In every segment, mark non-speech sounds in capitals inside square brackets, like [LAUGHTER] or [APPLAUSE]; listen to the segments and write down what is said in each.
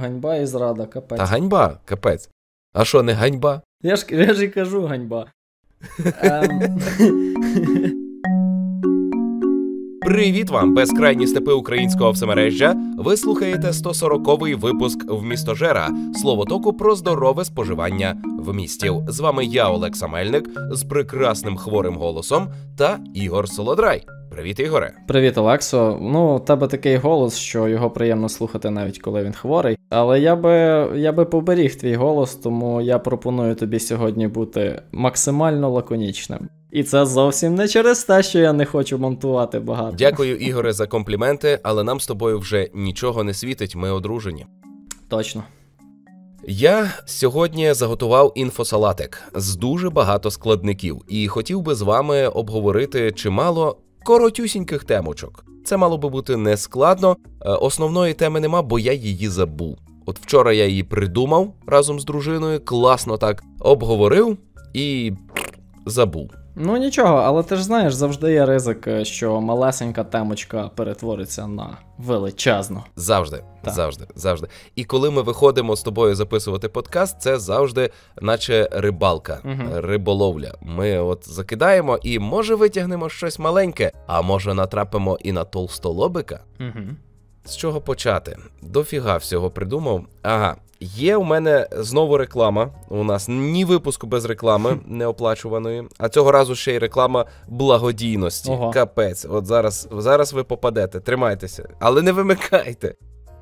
Ганьба і зрада, капець. Та ганьба, капець. А що, не ганьба? Я ж я ж і кажу ганьба. Ем. Привіт вам, безкрайні степи українського всемережжя. Ви слухаєте 140-й випуск в містожера току про здорове споживання в містів. З вами я, Олекса Мельник, з прекрасним хворим голосом та Ігор Солодрай. Привіт, Ігоре. Привіт, Олексо. Ну, у тебе такий голос, що його приємно слухати, навіть коли він хворий. Але я би я би поберіг твій голос, тому я пропоную тобі сьогодні бути максимально лаконічним. І це зовсім не через те, що я не хочу монтувати багато. Дякую, Ігоре, за компліменти, але нам з тобою вже нічого не світить, ми одружені. Точно. Я сьогодні заготував інфосалатик з дуже багато складників і хотів би з вами обговорити чимало коротюсіньких темочок. Це мало би бути нескладно. Е, основної теми нема, бо я її забув. От вчора я її придумав разом з дружиною, класно так обговорив і забув. Ну нічого, але ти ж знаєш, завжди є ризик, е, що малесенька темочка перетвориться на величезну. Завжди, так. завжди, завжди. І коли ми виходимо з тобою записувати подкаст, це завжди, наче рибалка, угу. риболовля. Ми от закидаємо і може витягнемо щось маленьке, а може натрапимо і на толстолобика. Угу. З чого почати? Дофіга всього придумав. Ага, Є у мене знову реклама. У нас ні випуску без реклами неоплачуваної, а цього разу ще й реклама благодійності. Ого. Капець. От зараз, зараз ви попадете, тримайтеся, але не вимикайте.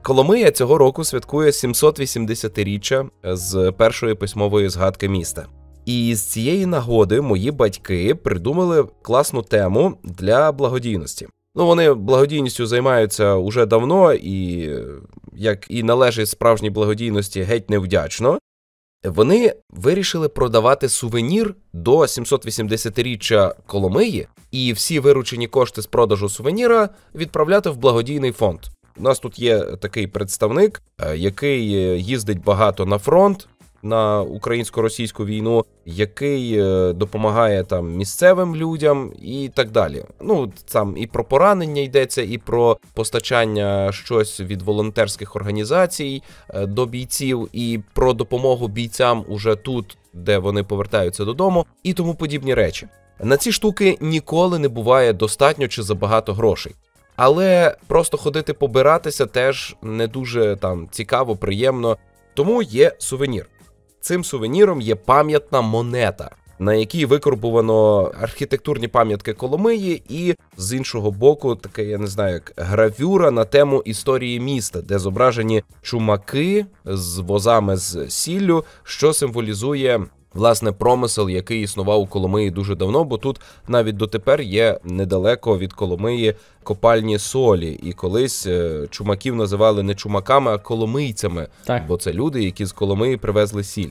Коломия цього року святкує 780-річчя з першої письмової згадки міста. І з цієї нагоди мої батьки придумали класну тему для благодійності. Ну вони благодійністю займаються уже давно і як і належить справжній благодійності, геть невдячно. Вони вирішили продавати сувенір до 780-річчя Коломиї, і всі виручені кошти з продажу сувеніра відправляти в благодійний фонд. У нас тут є такий представник, е, який е, їздить багато на фронт, на українсько-російську війну, який е, допомагає там місцевим людям і так далі. Ну там і про поранення йдеться, і про постачання щось від волонтерських організацій е, до бійців, і про допомогу бійцям уже тут, де вони повертаються додому, і тому подібні речі. На ці штуки ніколи не буває достатньо чи забагато грошей. Але просто ходити побиратися теж не дуже там цікаво, приємно. Тому є сувенір. Цим сувеніром є пам'ятна монета, на якій викорбувано архітектурні пам'ятки Коломиї, і з іншого боку, таке я не знаю, як гравюра на тему історії міста, де зображені чумаки з возами з сіллю, що символізує власне промисел, який існував у Коломиї дуже давно, бо тут навіть дотепер є недалеко від Коломиї копальні солі. І колись е, чумаків називали не чумаками, а коломийцями, так. бо це люди, які з Коломиї привезли сіль.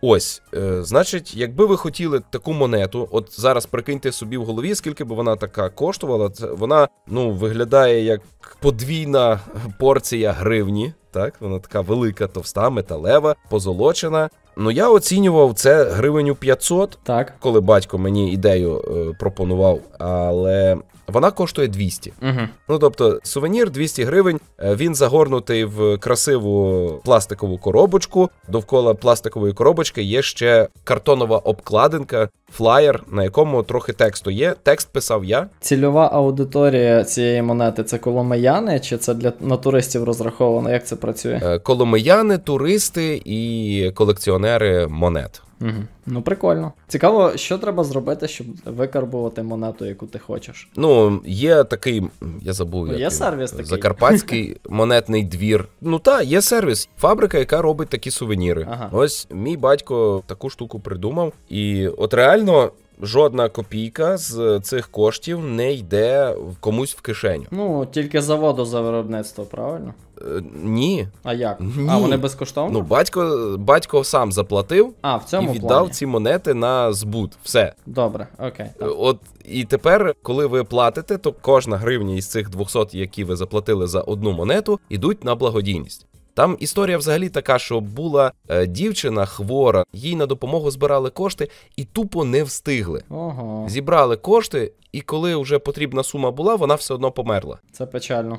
Ось, е, значить, якби ви хотіли таку монету, от зараз прикиньте собі в голові, скільки б вона така коштувала, це вона ну виглядає як подвійна порція гривні. Так, вона така велика, товста, металева, позолочена. Ну я оцінював це гривеню 500, так. коли батько мені ідею е, пропонував, але вона коштує 200. Угу. Ну тобто, сувенір 200 гривень. Е, він загорнутий в красиву пластикову коробочку. Довкола пластикової коробочки є ще картонова обкладинка, флаєр, на якому трохи тексту є. Текст писав я. Цільова аудиторія цієї монети це коломияни, чи це для на туристів розраховано? Як це працює? Е, коломияни, туристи і колекціонери колекціонери монет. Угу. Ну, прикольно. Цікаво, що треба зробити, щоб викарбувати монету, яку ти хочеш. Ну, є такий, я забув, ну, як є сервіс такий. Закарпатський [LAUGHS] монетний двір. Ну так, є сервіс, фабрика, яка робить такі сувеніри. Ага. Ось мій батько таку штуку придумав. І от реально Жодна копійка з цих коштів не йде комусь в кишеню. Ну тільки заводу за виробництво, правильно? Е, ні. А як? Ні. А вони безкоштовно? Ну батько батько сам заплатив а, в цьому і віддав плані. ці монети на збут. Все добре, окей. Так. От і тепер, коли ви платите, то кожна гривня із цих 200, які ви заплатили за одну монету, ідуть на благодійність. Там історія взагалі така, що була е, дівчина хвора, їй на допомогу збирали кошти і тупо не встигли. Ого. Зібрали кошти, і коли вже потрібна сума була, вона все одно померла. Це печально.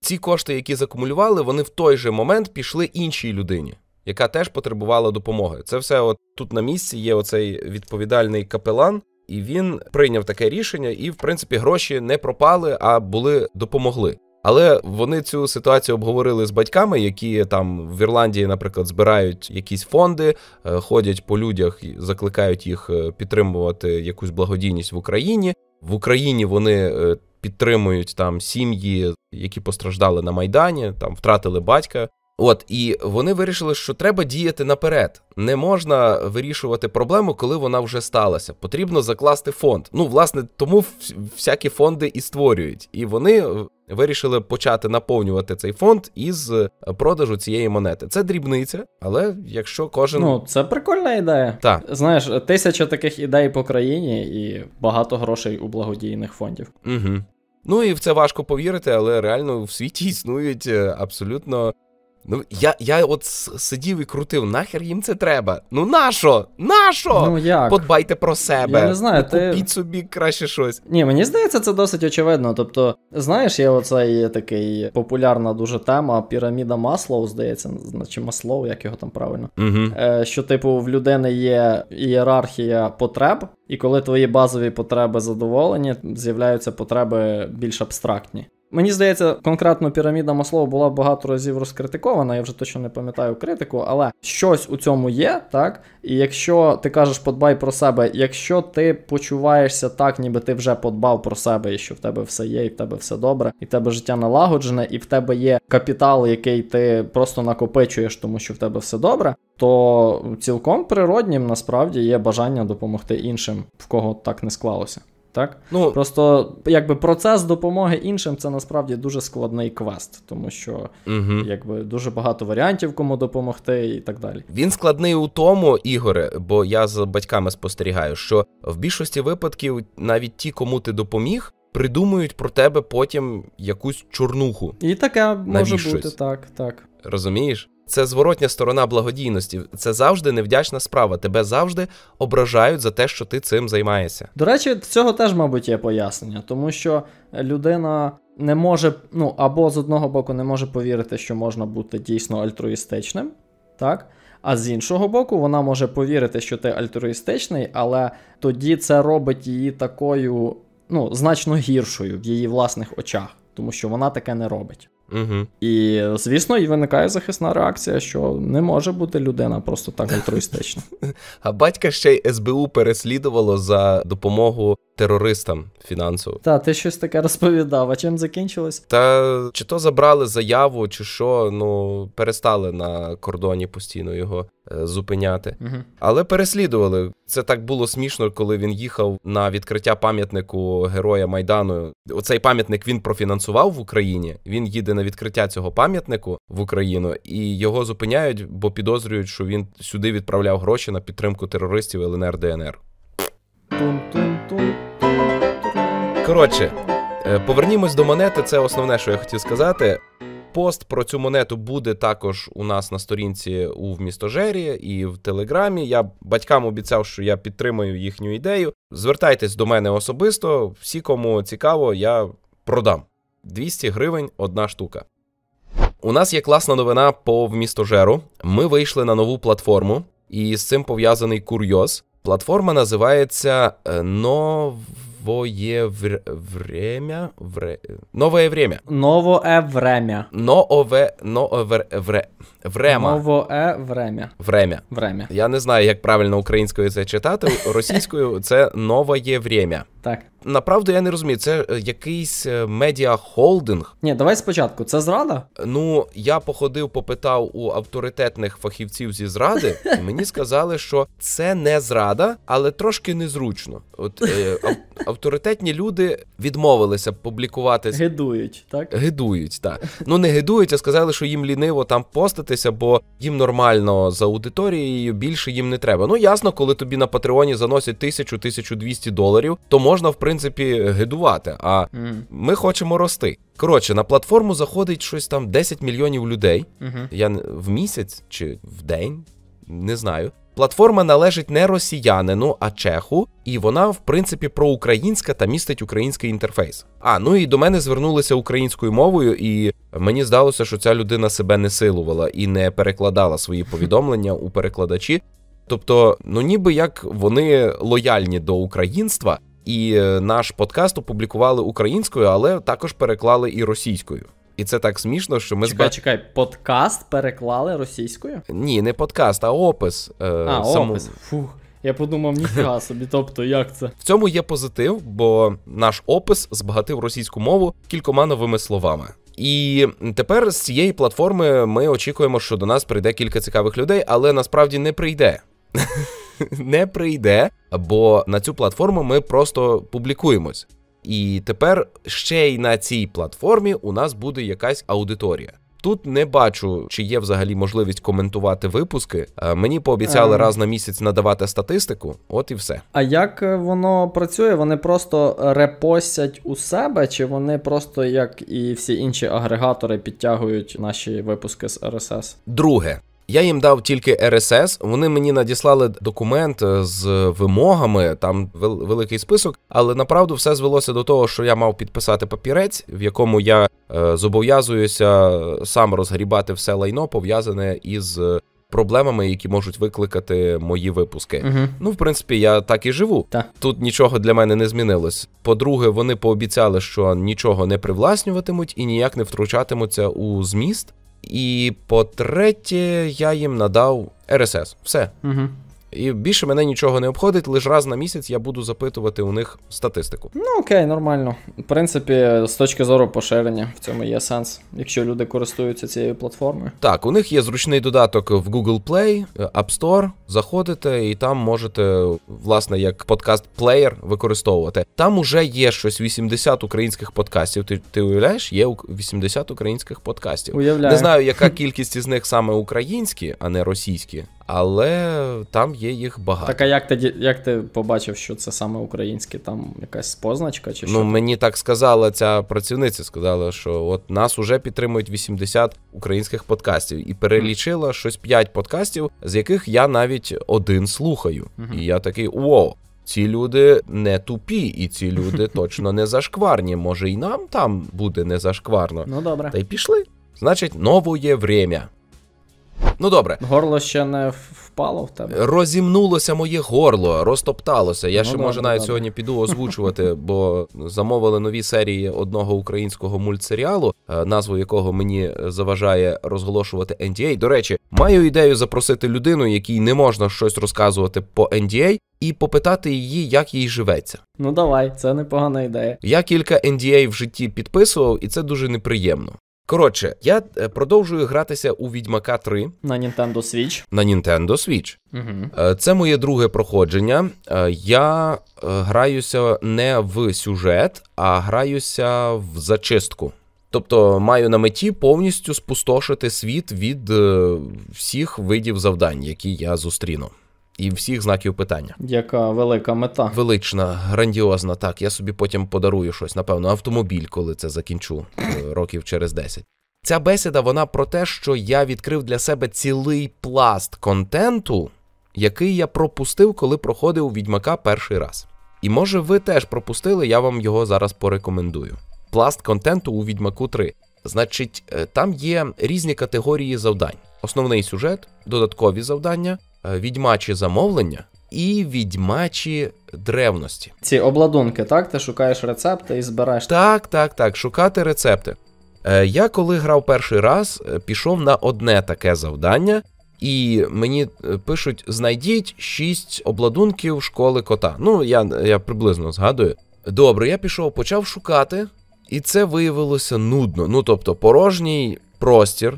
Ці кошти, які закумулювали, вони в той же момент пішли іншій людині, яка теж потребувала допомоги. Це все от тут на місці є оцей відповідальний капелан, і він прийняв таке рішення, і, в принципі, гроші не пропали, а були допомогли. Але вони цю ситуацію обговорили з батьками, які там в Ірландії, наприклад, збирають якісь фонди, е, ходять по людях, закликають їх е, підтримувати якусь благодійність в Україні. В Україні вони е, підтримують там сім'ї, які постраждали на майдані, там втратили батька От і вони вирішили, що треба діяти наперед. Не можна вирішувати проблему, коли вона вже сталася. Потрібно закласти фонд. Ну, власне, тому всякі фонди і створюють. І вони е, вирішили почати наповнювати цей фонд із е, продажу цієї монети. Це дрібниця, але якщо кожен ну це прикольна ідея. Так. знаєш, тисяча таких ідей по країні і багато грошей у благодійних фондів. Угу. Ну і в це важко повірити, але реально в світі існують е, абсолютно Ну, я я от сидів і крутив, нахер їм це треба. Ну нащо? Нащо? Ну як? Подбайте про себе. Я не знаю, ну, ти... Купіть собі краще щось. Ні, мені здається, це досить очевидно. Тобто, знаєш, є оцей такий популярна дуже тема піраміда Маслоу, здається, чи Маслоу, як його там правильно. Угу. Е, Що, типу, в людини є ієрархія потреб, і коли твої базові потреби задоволені, з'являються потреби більш абстрактні. Мені здається, конкретно піраміда Маслова була багато разів розкритикована, я вже точно не пам'ятаю критику, але щось у цьому є, так? І якщо ти кажеш подбай про себе, якщо ти почуваєшся так, ніби ти вже подбав про себе, і що в тебе все є, і в тебе все добре, і в тебе життя налагоджене, і в тебе є капітал, який ти просто накопичуєш, тому що в тебе все добре, то цілком природнім насправді є бажання допомогти іншим, в кого так не склалося. Так, ну просто якби процес допомоги іншим це насправді дуже складний квест, тому що угу. якби дуже багато варіантів, кому допомогти, і так далі. Він складний у тому, Ігоре, бо я з батьками спостерігаю, що в більшості випадків навіть ті, кому ти допоміг, придумують про тебе потім якусь чорнуху. І таке може бути так, так. Розумієш? Це зворотня сторона благодійності. Це завжди невдячна справа. Тебе завжди ображають за те, що ти цим займаєшся. До речі, цього теж, мабуть, є пояснення, тому що людина не може, ну або з одного боку не може повірити, що можна бути дійсно альтруїстичним, так. А з іншого боку, вона може повірити, що ти альтруїстичний, але тоді це робить її такою, ну, значно гіршою в її власних очах, тому що вона таке не робить. Угу. І, звісно, і виникає захисна реакція, що не може бути людина просто так альтруїстична. [LAUGHS] А батька ще й СБУ переслідувало за допомогу Терористам фінансово. Та, ти щось таке розповідав. А чим закінчилось? Та чи то забрали заяву, чи що, ну перестали на кордоні постійно його е, зупиняти. Угу. Але переслідували. Це так було смішно, коли він їхав на відкриття пам'ятнику Героя Майдану. Оцей пам'ятник він профінансував в Україні. Він їде на відкриття цього пам'ятнику в Україну і його зупиняють, бо підозрюють, що він сюди відправляв гроші на підтримку терористів ЛНР ДНР. Тун-тун. Коротше, е, повернімось до монети. Це основне, що я хотів сказати. Пост про цю монету буде також у нас на сторінці у містожері і в Телеграмі. Я батькам обіцяв, що я підтримаю їхню ідею. Звертайтесь до мене особисто. Всі, кому цікаво, я продам 200 гривень одна штука. У нас є класна новина по вмістожеру. Ми вийшли на нову платформу, і з цим пов'язаний курйоз. Платформа називається е, Новое Время. Вре... Новое Время. Новое Время. Новое Нове... Вре... Время. Новое Время. Время. Время. Я не знаю, як правильно українською це читати. Російською це Новое Время. Так направду я не розумію. Це е, якийсь е, медіа холдинг. Ні, давай спочатку. Це зрада? Ну я походив, попитав у авторитетних фахівців зі зради, і мені сказали, що це не зрада, але трошки незручно. От е, авторитетні люди відмовилися публікувати гидують, так гидують, так ну не гидують, а сказали, що їм ліниво там постатися, бо їм нормально за аудиторією більше їм не треба. Ну ясно, коли тобі на патреоні заносять тисячу тисячу двісті доларів, то можна в принципі принципі, гидувати, а ми хочемо рости. Коротше, на платформу заходить щось там 10 мільйонів людей. Я в місяць чи в день не знаю. Платформа належить не росіянину, а чеху, і вона, в принципі, проукраїнська та містить український інтерфейс. А ну і до мене звернулися українською мовою, і мені здалося, що ця людина себе не силувала і не перекладала свої повідомлення у перекладачі. Тобто, ну ніби як вони лояльні до українства, і е, наш подкаст опублікували українською, але також переклали і російською. І це так смішно, що ми Чекай, зб... чекай, подкаст переклали російською? Ні, не подкаст, а опис. Е, а, саму... опис. Фух. Я подумав, ніфіга собі, тобто як це в цьому є позитив, бо наш опис збагатив російську мову кількома новими словами. І тепер з цієї платформи ми очікуємо, що до нас прийде кілька цікавих людей, але насправді не прийде не прийде, бо на цю платформу ми просто публікуємось. І тепер ще й на цій платформі у нас буде якась аудиторія. Тут не бачу, чи є взагалі можливість коментувати випуски. Е, мені пообіцяли а... Е. раз на місяць надавати статистику, от і все. А як е, воно працює? Вони просто репостять у себе, чи вони просто, як і всі інші агрегатори, підтягують наші випуски з RSS? Друге, я їм дав тільки РСС. Вони мені надіслали документ е, з вимогами, там великий список, але направду все звелося до того, що я мав підписати папірець, в якому я е, зобов'язуюся сам розгрібати все лайно пов'язане із е, проблемами, які можуть викликати мої випуски. Угу. Ну, в принципі, я так і живу. Та. Тут нічого для мене не змінилось. По-друге, вони пообіцяли, що нічого не привласнюватимуть і ніяк не втручатимуться у зміст. І по третє, я їм надав RSS. Все. Угу. І більше мене нічого не обходить, лише раз на місяць я буду запитувати у них статистику. Ну окей, нормально. В принципі, з точки зору поширення в цьому є сенс, якщо люди користуються цією платформою. Так, у них є зручний додаток в Google Play, App Store. Заходите і там можете, власне, як подкаст-плеєр використовувати. Там уже є щось 80 українських подкастів. Ти ти уявляєш? Є 80 українських подкастів. Уявляю. Не знаю, яка кількість із них саме українські, а не російські, але там є їх багато. Так, а як ти як ти побачив, що це саме українське, там якась позначка? чи ну, що? мені так сказала ця працівниця. Сказала, що от нас уже підтримують 80 українських подкастів, і перелічила mm. щось 5 подкастів, з яких я навіть один слухаю. Mm-hmm. І я такий о. Ці люди не тупі, і ці люди [LAUGHS] точно не зашкварні. Може, і нам там буде не зашкварно. Ну добре, та й пішли. Значить, новоє время. Ну добре. Горло ще не впало в тебе. Розімнулося моє горло, розтопталося. Я ну, ще добре, може навіть добре. сьогодні піду озвучувати, [LAUGHS] бо замовили нові серії одного українського мультсеріалу, е, назву якого мені заважає розголошувати NDA. До речі, маю ідею запросити людину, якій не можна щось розказувати по NDA, і попитати її, як їй живеться. Ну давай, це непогана ідея. Я кілька NDA в житті підписував, і це дуже неприємно. Коротше, я е, продовжую гратися у Відьмака 3 на Nintendo Switch. На Nintendo Switch. Угу. Це моє друге проходження. Е, я граюся не в сюжет, а граюся в зачистку. Тобто маю на меті повністю спустошити світ від всіх видів завдань, які я зустріну і всіх знаків питання. Яка велика мета? Велична, грандіозна. Так, я собі потім подарую щось, напевно, автомобіль, коли це закінчу е, років через 10. Ця бесіда вона про те, що я відкрив для себе цілий пласт контенту, який я пропустив, коли проходив відьмака перший раз. І може ви теж пропустили, я вам його зараз порекомендую. Пласт контенту у відьмаку 3. Значить, е, там є різні категорії завдань: основний сюжет, додаткові завдання, Е, відьмачі замовлення і відьмачі древності. Ці обладунки, так? Ти шукаєш рецепти і збираєш. Так, так, так, шукати рецепти. Е, я коли грав перший раз, е, пішов на одне таке завдання, і мені пишуть: знайдіть шість обладунків школи кота. Ну, я, я приблизно згадую. Добре, я пішов, почав шукати, і це виявилося нудно. Ну тобто, порожній простір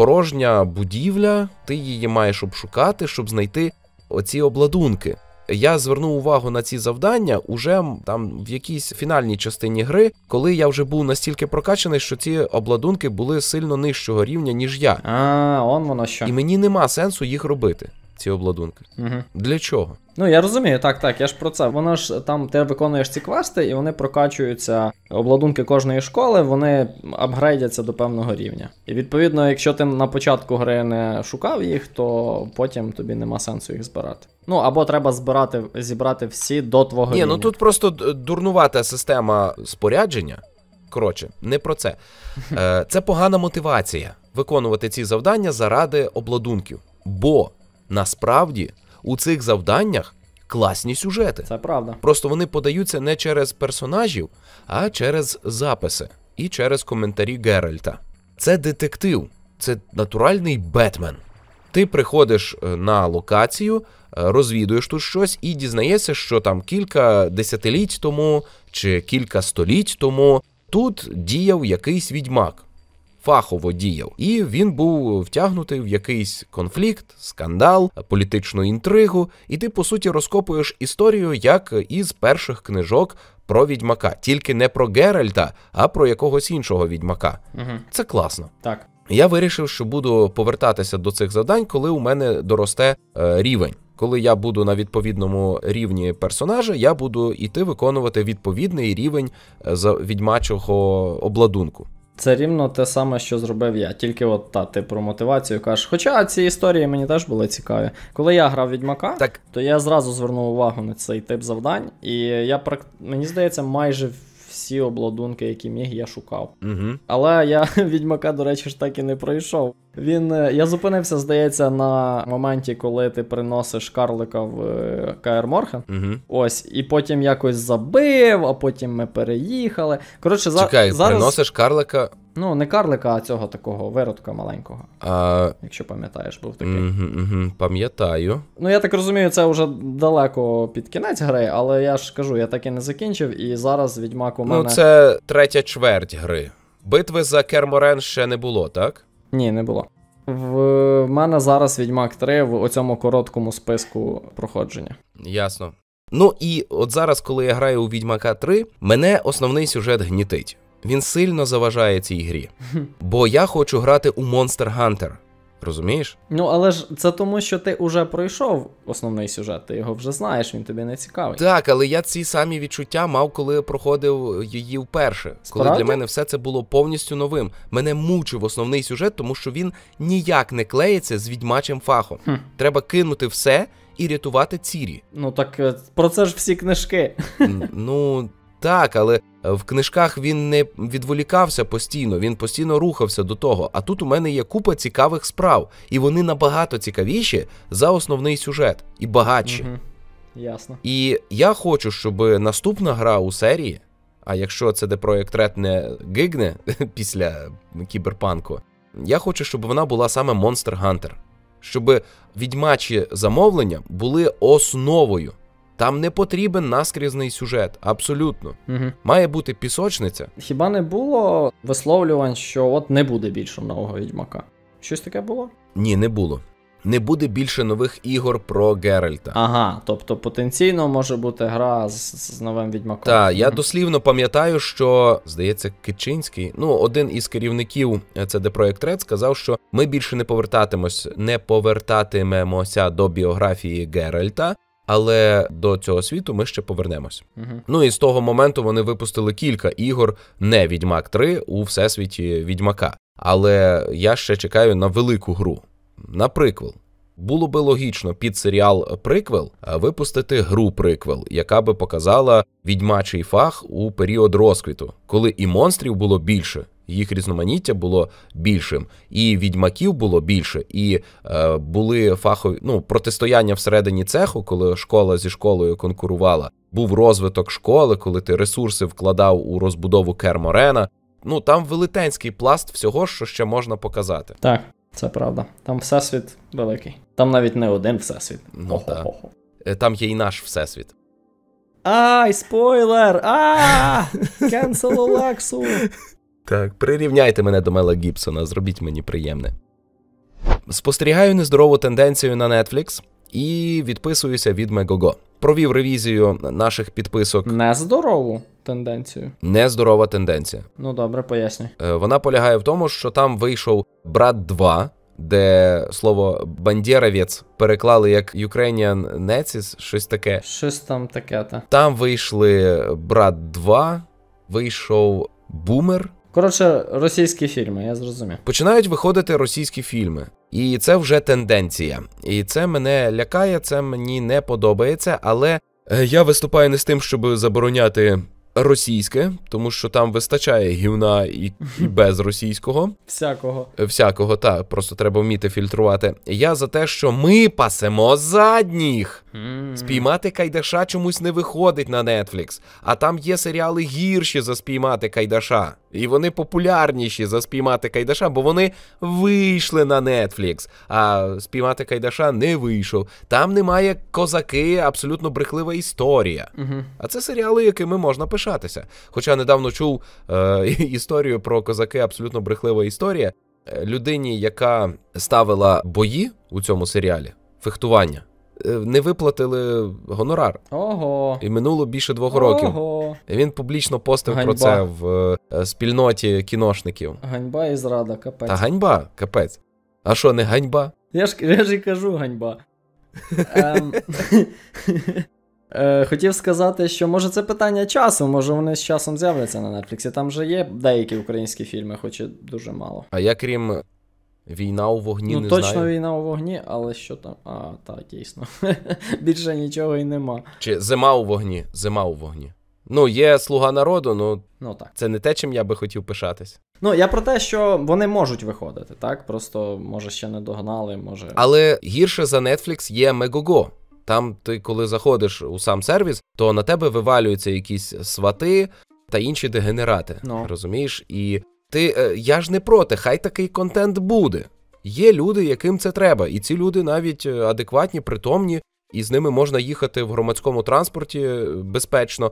порожня будівля, ти її маєш обшукати, щоб знайти оці обладунки. Я звернув увагу на ці завдання уже там в якійсь фінальній частині гри, коли я вже був настільки прокачаний, що ці обладунки були сильно нижчого рівня, ніж я. А, он воно що. І мені нема сенсу їх робити ці обладунки. Угу. Для чого? Ну я розумію, так, так. Я ж про це. Воно ж там ти виконуєш ці квести, і вони прокачуються. Обладунки кожної школи, вони апгрейдяться до певного рівня. І відповідно, якщо ти на початку гри не шукав їх, то потім тобі нема сенсу їх збирати. Ну або треба збирати зібрати всі до твого Ні, ну рівня. ну тут просто дурнувата система спорядження. Коротше, не про це. Е, це погана мотивація виконувати ці завдання заради обладунків. Бо Насправді у цих завданнях класні сюжети. Це правда. Просто вони подаються не через персонажів, а через записи і через коментарі Геральта. Це детектив, це натуральний Бетмен. Ти приходиш е, на локацію, е, розвідуєш тут щось і дізнаєшся, що там кілька десятиліть тому чи кілька століть тому тут діяв якийсь відьмак фахово діяв, і він був втягнутий в якийсь конфлікт, скандал, політичну інтригу. І ти по суті розкопуєш історію як із перших книжок. Про відьмака, тільки не про Геральта, а про якогось іншого відьмака. Угу. Це класно. Так я вирішив, що буду повертатися до цих завдань, коли у мене доросте е, рівень. Коли я буду на відповідному рівні персонажа, я буду іти виконувати відповідний рівень е, за відьмачого обладунку. Це рівно те саме, що зробив я. Тільки от та ти про мотивацію кажеш. Хоча ці історії мені теж були цікаві. Коли я грав відьмака, так. то я зразу звернув увагу на цей тип завдань, і я прак мені здається, майже всі обладунки, які міг, я шукав. Угу. Але я [LAUGHS] відьмака, до речі, ж так і не пройшов. Він е, я зупинився, здається, на моменті, коли ти приносиш карлика в е, Каєр Морхен. Угу. Ось, і потім якось забив, а потім ми переїхали. Коротше, Чекай, зараз... приносиш карлика. Ну, не карлика, а цього такого виродка маленького. А... Якщо пам'ятаєш, був такий. Угу, угу, Пам'ятаю. Ну, я так розумію, це вже далеко під кінець гри, але я ж кажу, я так і не закінчив, і зараз відьмак у ну, мене. Ну, це третя чверть гри. Битви за Керморен ще не було, так? Ні, не було. В мене зараз Відьмак 3 в оцьому короткому списку проходження. Ясно. Ну і от зараз, коли я граю у Відьмака 3, мене основний сюжет гнітить. Він сильно заважає цій грі, [LAUGHS] бо я хочу грати у Monster Hunter. Розумієш? Ну, але ж це тому, що ти вже пройшов основний сюжет, ти його вже знаєш, він тобі не цікавий. Так, але я ці самі відчуття мав, коли проходив її вперше. Справді? Коли для мене все це було повністю новим. Мене мучив основний сюжет, тому що він ніяк не клеїться з відьмачим фахом. Хм. Треба кинути все і рятувати цірі. Ну так е, про це ж всі книжки. [LAUGHS] Ну так, але в книжках він не відволікався постійно, він постійно рухався до того. А тут у мене є купа цікавих справ, і вони набагато цікавіші за основний сюжет і багатші. Угу. Ясно. І я хочу, щоб наступна гра у серії. А якщо це де проєкт Ред не гигне [LAUGHS] після кіберпанку, я хочу, щоб вона була саме Monster Hunter. щоб відьмачі замовлення були основою там не потрібен наскрізний сюжет, абсолютно. Угу. Має бути пісочниця. Хіба не було висловлювань, що от не буде більше нового відьмака? Щось таке було? Ні, не було. Не буде більше нових ігор про Геральта. Ага, тобто потенційно може бути гра з, з новим відьмаком. Так, я дослівно пам'ятаю, що здається, Кичинський, ну один із керівників CD Projekt Red сказав, що ми більше не повертатимось, не повертатимемося до біографії Геральта але до цього світу ми ще повернемось. Угу. Ну і з того моменту вони випустили кілька ігор, не відьмак 3 у всесвіті відьмака. Але я ще чекаю на велику гру, на приквел. Було би логічно під серіал Приквел випустити гру приквел, яка би показала відьмачий фах у період розквіту, коли і монстрів було більше, їх різноманіття було більшим, і відьмаків було більше, і е, були фахові ну, протистояння всередині цеху, коли школа зі школою конкурувала. Був розвиток школи, коли ти ресурси вкладав у розбудову керморена. Ну там велетенський пласт всього, що ще можна показати. Так, це правда. Там всесвіт великий. Там навіть не один всесвіт. Ну так. Е, там є і наш всесвіт. Ай, спойлер! А! Кенсел [LAUGHS] Олексу! Так, прирівняйте мене до Мела Гібсона, зробіть мені приємне. Спостерігаю нездорову тенденцію на Netflix і відписуюся від Мегого. Провів ревізію наших підписок. Нездорову тенденцію. Нездорова тенденція. Ну добре, поясню. Е, вона полягає в тому, що там вийшов брат 2, де слово бандєровець переклали як Ukrainian Nazis, щось таке. Щось там таке. Там вийшли брат 2, вийшов бумер. Коротше, російські фільми, я зрозумів. Починають виходити російські фільми, і це вже тенденція. І це мене лякає, це мені не подобається, але е, я виступаю не з тим, щоб забороняти. Російське, тому що там вистачає гівна і, і [LAUGHS] без російського. Всякого. Е, всякого, так, просто треба вміти фільтрувати. Я за те, що ми пасемо задніх. Спіймати Кайдаша чомусь не виходить на Нетфлікс, а там є серіали гірші за спіймати Кайдаша. І вони популярніші за спіймати Кайдаша, бо вони вийшли на Нетфлікс, а спіймати Кайдаша не вийшов. Там немає козаки, абсолютно брехлива історія. Угу. А це серіали, якими можна пишатися. Хоча недавно чув е, [LAUGHS] історію про козаки, абсолютно брехлива історія е, людині, яка ставила бої у цьому серіалі, фехтування. Е, не виплатили гонорар. Ого. І минуло більше двох Ого. років. Він публічно постив ганьба. про це в е, спільноті кіношників. Ганьба і зрада, капець. Та ганьба, капець. А що, не ганьба? Я ж я ж і кажу ганьба. Ем. [LAUGHS] Е, хотів сказати, що може це питання часу, може вони з часом з'являться на Нетфліксі. Там же є деякі українські фільми, хоч і дуже мало. А я крім Війна у вогні ну, не точно знаю. війна у вогні, але що там? А, так, дійсно. [LAUGHS] Більше нічого і нема. Чи зима у вогні? Зима у вогні. Ну, є слуга народу, ну ну так. Це не те, чим я би хотів пишатись. Ну я про те, що вони можуть виходити, так? Просто може ще не догнали, може. Але гірше за Netflix є Megogo. Там ти, коли заходиш у сам сервіс, то на тебе вивалюються якісь свати та інші дегенерати. No. Ну. Розумієш? І ти е, я ж не проти, хай такий контент буде. Є люди, яким це треба, і ці люди навіть е, адекватні, притомні, і з ними можна їхати в громадському транспорті е, безпечно.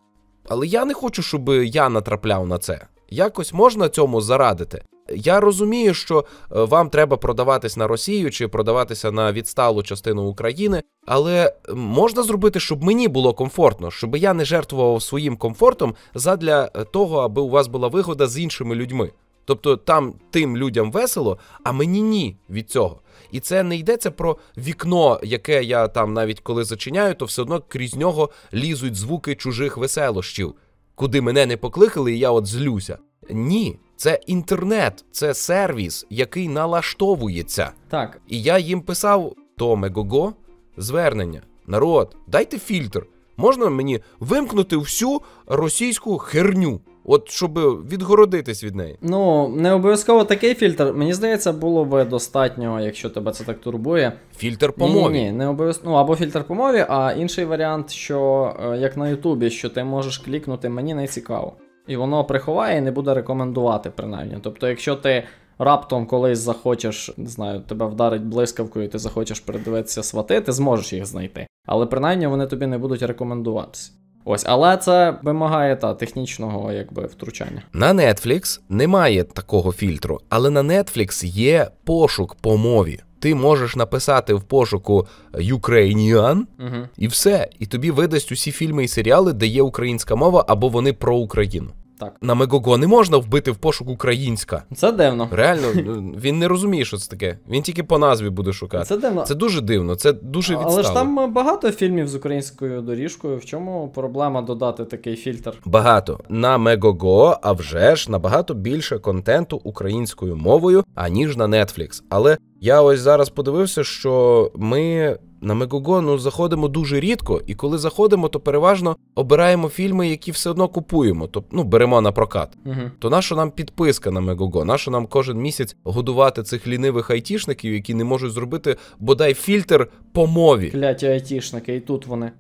Але я не хочу, щоб я натрапляв на це. Якось можна цьому зарадити. Я розумію, що вам треба продаватись на Росію чи продаватися на відсталу частину України, але можна зробити, щоб мені було комфортно, щоб я не жертвував своїм комфортом задля того, аби у вас була вигода з іншими людьми. Тобто там тим людям весело, а мені ні від цього. І це не йдеться про вікно, яке я там навіть коли зачиняю, то все одно крізь нього лізуть звуки чужих веселощів, куди мене не покликали, і я от злюся. Ні, це інтернет, це сервіс, який налаштовується. Так. І я їм писав то Мегого звернення. Народ, дайте фільтр. Можна мені вимкнути всю російську херню. От щоб відгородитись від неї. Ну, не обов'язково такий фільтр. Мені здається, було би достатньо, якщо тебе це так турбує. Фільтр по мові. Ні, ні, не обов'язково. Ну, або фільтр по мові, а інший варіант, що е, як на Ютубі, що ти можеш клікнути мені не цікаво. І воно приховає і не буде рекомендувати, принаймні. Тобто, якщо ти. Раптом колись захочеш, не знаю, тебе вдарить блискавкою, і ти захочеш передивитися свати, ти зможеш їх знайти. Але принаймні вони тобі не будуть рекомендуватися. Ось, але це вимагає та технічного якби втручання. На Netflix немає такого фільтру, але на Netflix є пошук по мові. Ти можеш написати в пошуку Ukrainian угу. і все. І тобі видасть усі фільми і серіали, де є українська мова або вони про Україну. Так. На Мегого не можна вбити в пошук українська. Це дивно. Реально, ну, [LAUGHS] він не розуміє, що це таке. Він тільки по назві буде шукати. Це дивно. Це дуже дивно, це дуже відстало. Але ж там е, багато фільмів з українською доріжкою. В чому проблема додати такий фільтр? Багато. На Мегого, а вже ж набагато більше контенту українською мовою, аніж на Netflix. Але я ось зараз подивився, що ми на Мегогону заходимо дуже рідко, і коли заходимо, то переважно обираємо фільми, які все одно купуємо, тобто ну, беремо на прокат. Угу. То наша нам підписка на Мегого, наша нам кожен місяць годувати цих лінивих айтішників, які не можуть зробити бодай фільтр по мові. Кляті айтішники, і тут вони.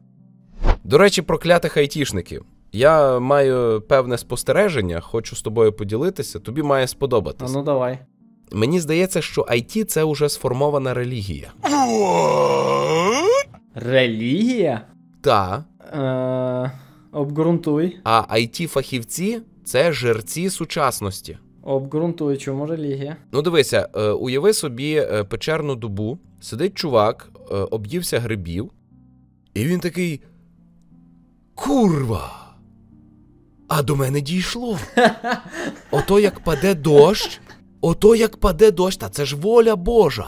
До речі, проклятих айтішників. Я маю певне спостереження, хочу з тобою поділитися. Тобі має сподобатися. Ну давай. Мені здається, що IT – це уже сформована релігія. Релігія? Та. Е, Обґрунтуй. А it фахівці це жерці сучасності. Обґрунтуй, чому релігія? Ну дивися, е, уяви собі е, печерну дубу, сидить чувак, е, об'ївся грибів, і він такий. Курва! А до мене дійшло. [LAUGHS] Ото як паде дощ, Ото як паде дощ, та це ж воля Божа.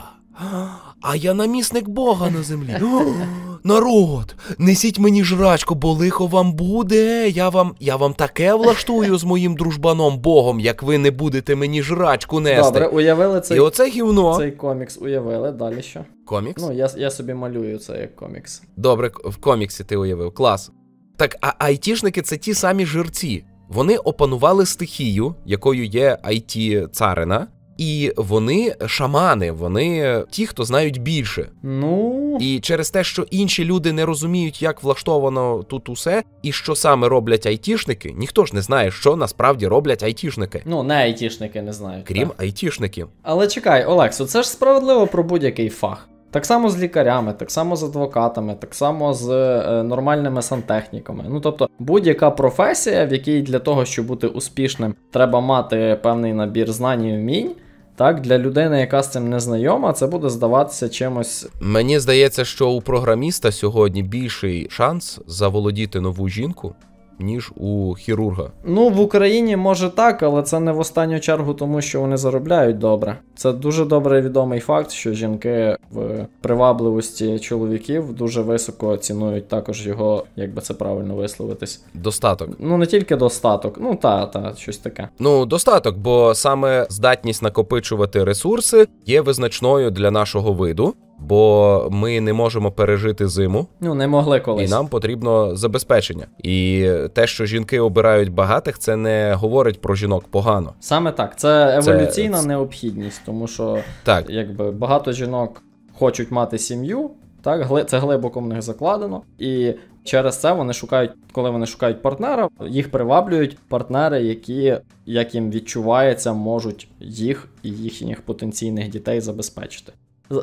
А я намісник Бога на землі. [LAUGHS] Народ, несіть мені жрачку, бо лихо вам буде. Я вам я вам таке влаштую з моїм дружбаном Богом, як ви не будете мені жрачку нести. Добре, уявили цей, І оце гівно. цей комікс, уявили, далі що? Комікс? Ну, я я собі малюю це як комікс. Добре, в коміксі ти уявив, клас. Так, а айтішники це ті самі жирці. Вони опанували стихію, якою є it царина, і вони шамани, вони ті, хто знають більше. Ну і через те, що інші люди не розуміють, як влаштовано тут усе, і що саме роблять айтішники, ніхто ж не знає, що насправді роблять айтішники. Ну не айтішники не знають. Крім так. айтішників. Але чекай, Олексу, це ж справедливо про будь-який фах. Так само з лікарями, так само з адвокатами, так само з е, нормальними сантехніками. Ну тобто, будь-яка професія, в якій для того, щоб бути успішним, треба мати певний набір знань і вмінь. Так, для людини, яка з цим не знайома, це буде здаватися чимось. Мені здається, що у програміста сьогодні більший шанс заволодіти нову жінку, ніж у хірурга. Ну в Україні може так, але це не в останню чергу, тому що вони заробляють добре. Це дуже добре відомий факт, що жінки в привабливості чоловіків дуже високо цінують також його, якби це правильно висловитись. Достаток. Ну не тільки достаток, ну та, та щось таке. Ну достаток, бо саме здатність накопичувати ресурси є визначною для нашого виду бо ми не можемо пережити зиму. Ну не могли колись. І нам потрібно забезпечення. І те, що жінки обирають багатих, це не говорить про жінок погано. Саме так, це еволюційна це... необхідність, тому що так, якби багато жінок хочуть мати сім'ю. Так, це глибоко в них закладено, і через це вони шукають, коли вони шукають партнера, їх приваблюють партнери, які, як їм відчувається, можуть їх і їхніх потенційних дітей забезпечити.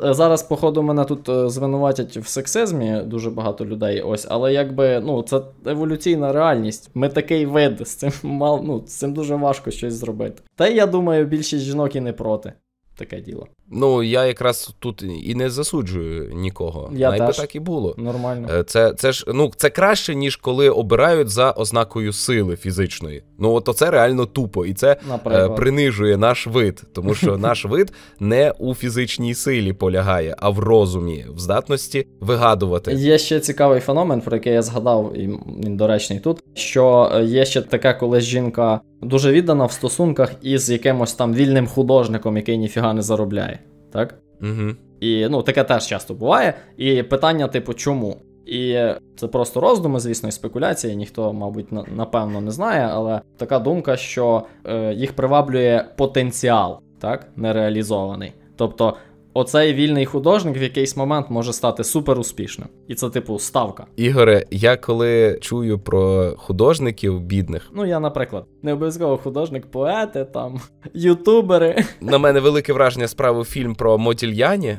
Е, зараз, походу, мене тут е, звинуватять в сексизмі дуже багато людей. Ось, але якби ну це еволюційна реальність. Ми такий вид з цим [LAUGHS] мал, ну з цим дуже важко щось зробити. Та я думаю, більшість жінок і не проти таке діло. Ну, я якраз тут і не засуджую нікого. Я Навіть би так і було. Нормально. Е, це це ж ну це краще, ніж коли обирають за ознакою сили фізичної. Ну от це реально тупо, і це е, Наприклад. принижує наш вид, тому що [LAUGHS] наш вид не у фізичній силі полягає, а в розумі, в здатності вигадувати. Є ще цікавий феномен, про який я згадав, і він доречний тут. Що е, є ще така, коли жінка дуже віддана в стосунках із якимось там вільним художником, який ніфіга не заробляє так? Угу. І ну, таке теж часто буває. І питання, типу, чому? І це просто роздуми, звісно, і спекуляції. Ніхто, мабуть, напевно не знає, але така думка, що е, їх приваблює потенціал, так, нереалізований. Тобто оцей вільний художник в якийсь момент може стати супер успішним. І це, типу, ставка. Ігоре, я коли чую про художників бідних. Ну, я, наприклад, не обов'язково художник, поети, там, [LAUGHS] ютубери. На мене велике враження справив фільм про Модільяні.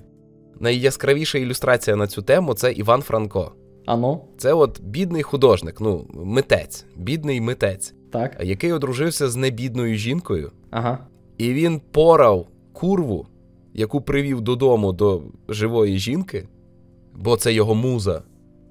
Найяскравіша ілюстрація на цю тему це Іван Франко. Ано? Це от бідний художник, ну, митець, бідний митець, Так. який одружився з небідною жінкою. Ага. І він порав курву яку привів додому до живої жінки, бо це його муза.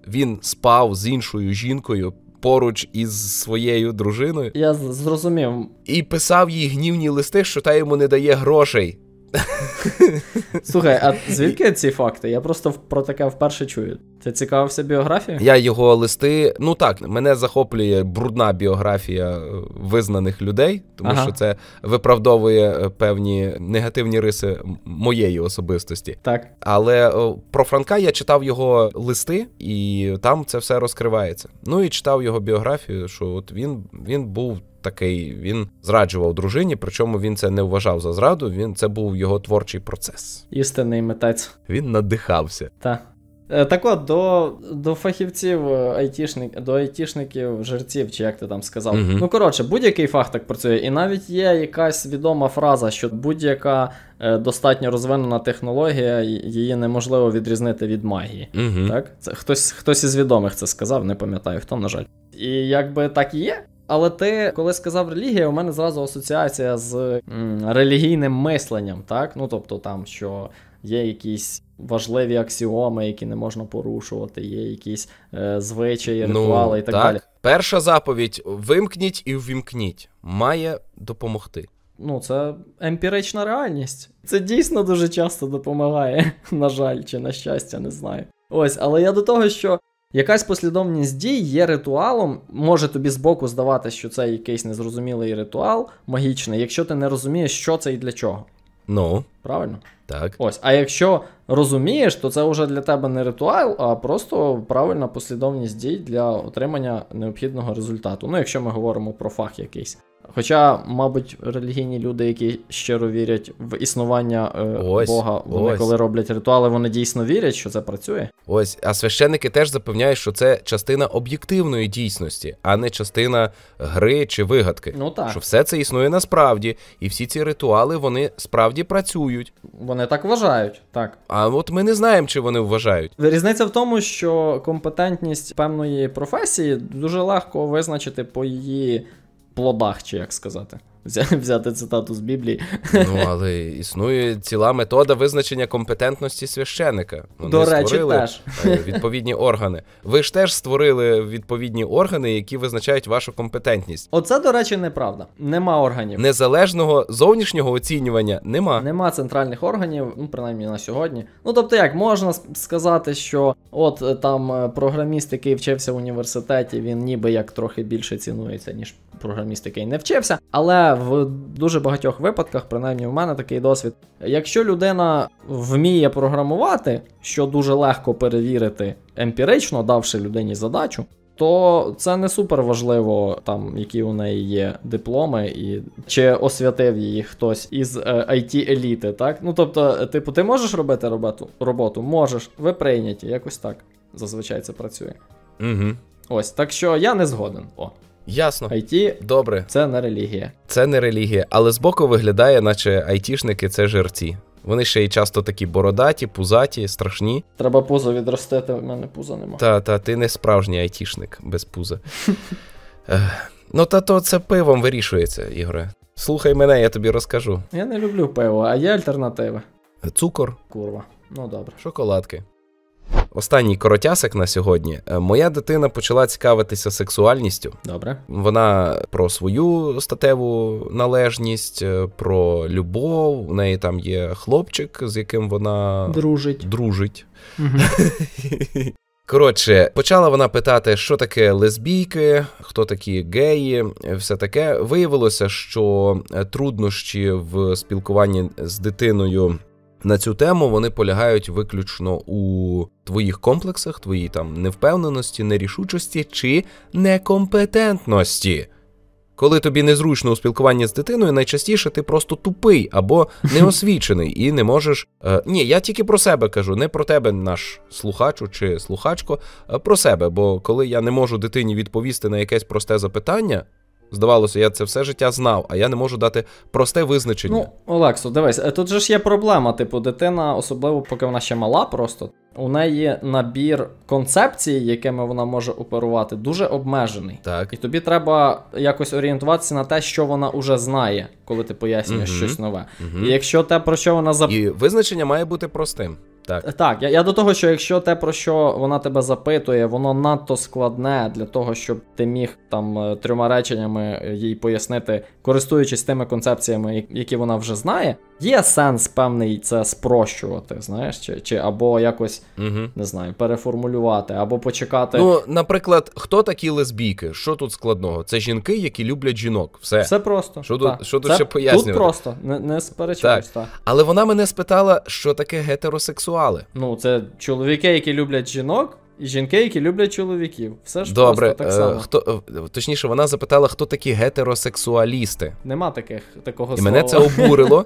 Він спав з іншою жінкою поруч із своєю дружиною. Я зрозумів. І писав їй гнівні листи, що та йому не дає грошей. [LAUGHS] Слухай, а звідки ці факти? Я просто про таке вперше чую. Ти цікавився біографією? Я його листи. Ну так, мене захоплює брудна біографія е, визнаних людей, тому ага. що це виправдовує е, певні негативні риси моєї особистості. Так. Але про Франка я читав його листи, і там це все розкривається. Ну і читав його біографію, що от він, він був такий. Він зраджував дружині, причому він це не вважав за зраду. Він це був його творчий процес. Істинний митець. Він надихався. Так. Е, так от до до фахівців е, айтішник, до айтішників, жерців, чи як ти там сказав. Угу. Ну коротше, будь-який фах так працює, і навіть є якась відома фраза, що будь-яка е, достатньо розвинена технологія, її неможливо відрізнити від магії. Угу. Так, це хтось хтось із відомих це сказав, не пам'ятаю хто, на жаль. І якби так і є, але ти, коли сказав релігія, у мене зразу асоціація з м, релігійним мисленням, так? Ну тобто, там, що є якісь важливі аксіоми, які не можна порушувати, є якісь е, звичаї, ну, ритуали ну, і так, так далі. Перша заповідь: вимкніть і ввімкніть, має допомогти. Ну, це емпірична реальність. Це дійсно дуже часто допомагає, [LAUGHS] на жаль, чи на щастя, не знаю. Ось, але я до того, що Якась послідовність дій є ритуалом, може тобі збоку здавати, що це якийсь незрозумілий ритуал магічний, якщо ти не розумієш, що це і для чого. Ну. Правильно? Так. Ось. А якщо розумієш, то це вже для тебе не ритуал, а просто правильна послідовність дій для отримання необхідного результату. Ну, якщо ми говоримо про фах якийсь. Хоча, мабуть, релігійні люди, які щиро вірять в існування е, ось, Бога, вони ось. коли роблять ритуали, вони дійсно вірять, що це працює. Ось, а священники теж запевняють, що це частина об'єктивної дійсності, а не частина гри чи вигадки. Ну так що все це існує насправді, і всі ці ритуали вони справді працюють. Вони так вважають, так а от ми не знаємо, чи вони вважають. Різниця в тому, що компетентність певної професії дуже легко визначити по її плодах, чи як сказати. [LAUGHS] Взяти цитату з Біблії. Ну, але існує ціла метода визначення компетентності священика. Вони До речі, теж. Е, відповідні органи. Ви ж теж створили відповідні органи, які визначають вашу компетентність. Оце, до речі, неправда. Нема органів. Незалежного зовнішнього оцінювання нема. Нема центральних органів, ну принаймні на сьогодні. Ну тобто, як можна сказати, що от е, там е, програміст, який вчився в університеті, він ніби як трохи більше цінується, ніж програміст, який не вчився, але в дуже багатьох випадках, принаймні в мене такий досвід, якщо людина вміє програмувати, що дуже легко перевірити емпірично, давши людині задачу, то це не супер важливо, там які у неї є дипломи, і чи освятив її хтось із it е, еліти, так? Ну тобто, е, типу, ти можеш робити роботу? Роботу? Можеш, ви прийняті, якось так зазвичай це працює. Угу. Ось так що я не згоден. О. Ясно. IT Добре. це не релігія. Це не релігія, але збоку виглядає, наче айтішники це жерці. Вони ще й часто такі бородаті, пузаті, страшні. Треба пузо відростити, в мене пуза нема. Та, та, ти не справжній айтішник без пуза. [LAUGHS] Ну, та то це пивом вирішується, Ігоре. Слухай мене, я тобі розкажу. Я не люблю пиво, а є альтернативи. Цукор, Курва. Ну добре. шоколадки. Останній коротясик на сьогодні. Е, моя дитина почала цікавитися сексуальністю. Добре. Вона про свою статеву належність, е, про любов. У неї там є хлопчик, з яким вона дружить. дружить. Угу. [LAUGHS] Коротше, почала вона питати, що таке лесбійки, хто такі геї, е, все таке. Виявилося, що труднощі в спілкуванні з дитиною на цю тему вони полягають виключно у твоїх комплексах, твоїй там невпевненості, нерішучості чи некомпетентності. Коли тобі незручно у спілкуванні з дитиною, найчастіше ти просто тупий або [LAUGHS] неосвічений і не можеш. Е, ні, я тільки про себе кажу, не про тебе, наш слухачу чи слухачко, а про себе. Бо коли я не можу дитині відповісти на якесь просте запитання, Здавалося, я це все життя знав, а я не можу дати просте визначення. Ну, Олексо, дивись, е, тут же ж є проблема. Типу, дитина, особливо поки вона ще мала, просто у неї набір концепцій, якими вона може оперувати, дуже обмежений. Так. І тобі треба якось орієнтуватися на те, що вона уже знає, коли ти пояснюєш угу. щось нове. Угу. І якщо те, про що вона зап... І визначення має бути простим. Так, так, я я до того, що якщо те, про що вона тебе запитує, воно надто складне для того, щоб ти міг там е, трьома реченнями їй пояснити, користуючись тими концепціями, які вона вже знає, Є сенс певний це спрощувати, знаєш, чи чи або якось угу. не знаю, переформулювати, або почекати. Ну, наприклад, хто такі лесбійки? Що тут складного? Це жінки, які люблять жінок. Все Все просто. Що тут що тут ще пояснювати? Тут просто не не сперечаюсь, так. так. Але вона мене спитала, що таке гетеросексуали. Ну, це чоловіки, які люблять жінок. Жінки, які люблять чоловіків. Все ж Добре, просто так е, само. Е, хто точніше, вона запитала, хто такі гетеросексуалісти. Нема таких такого І слова. [LAUGHS] мене це обурило.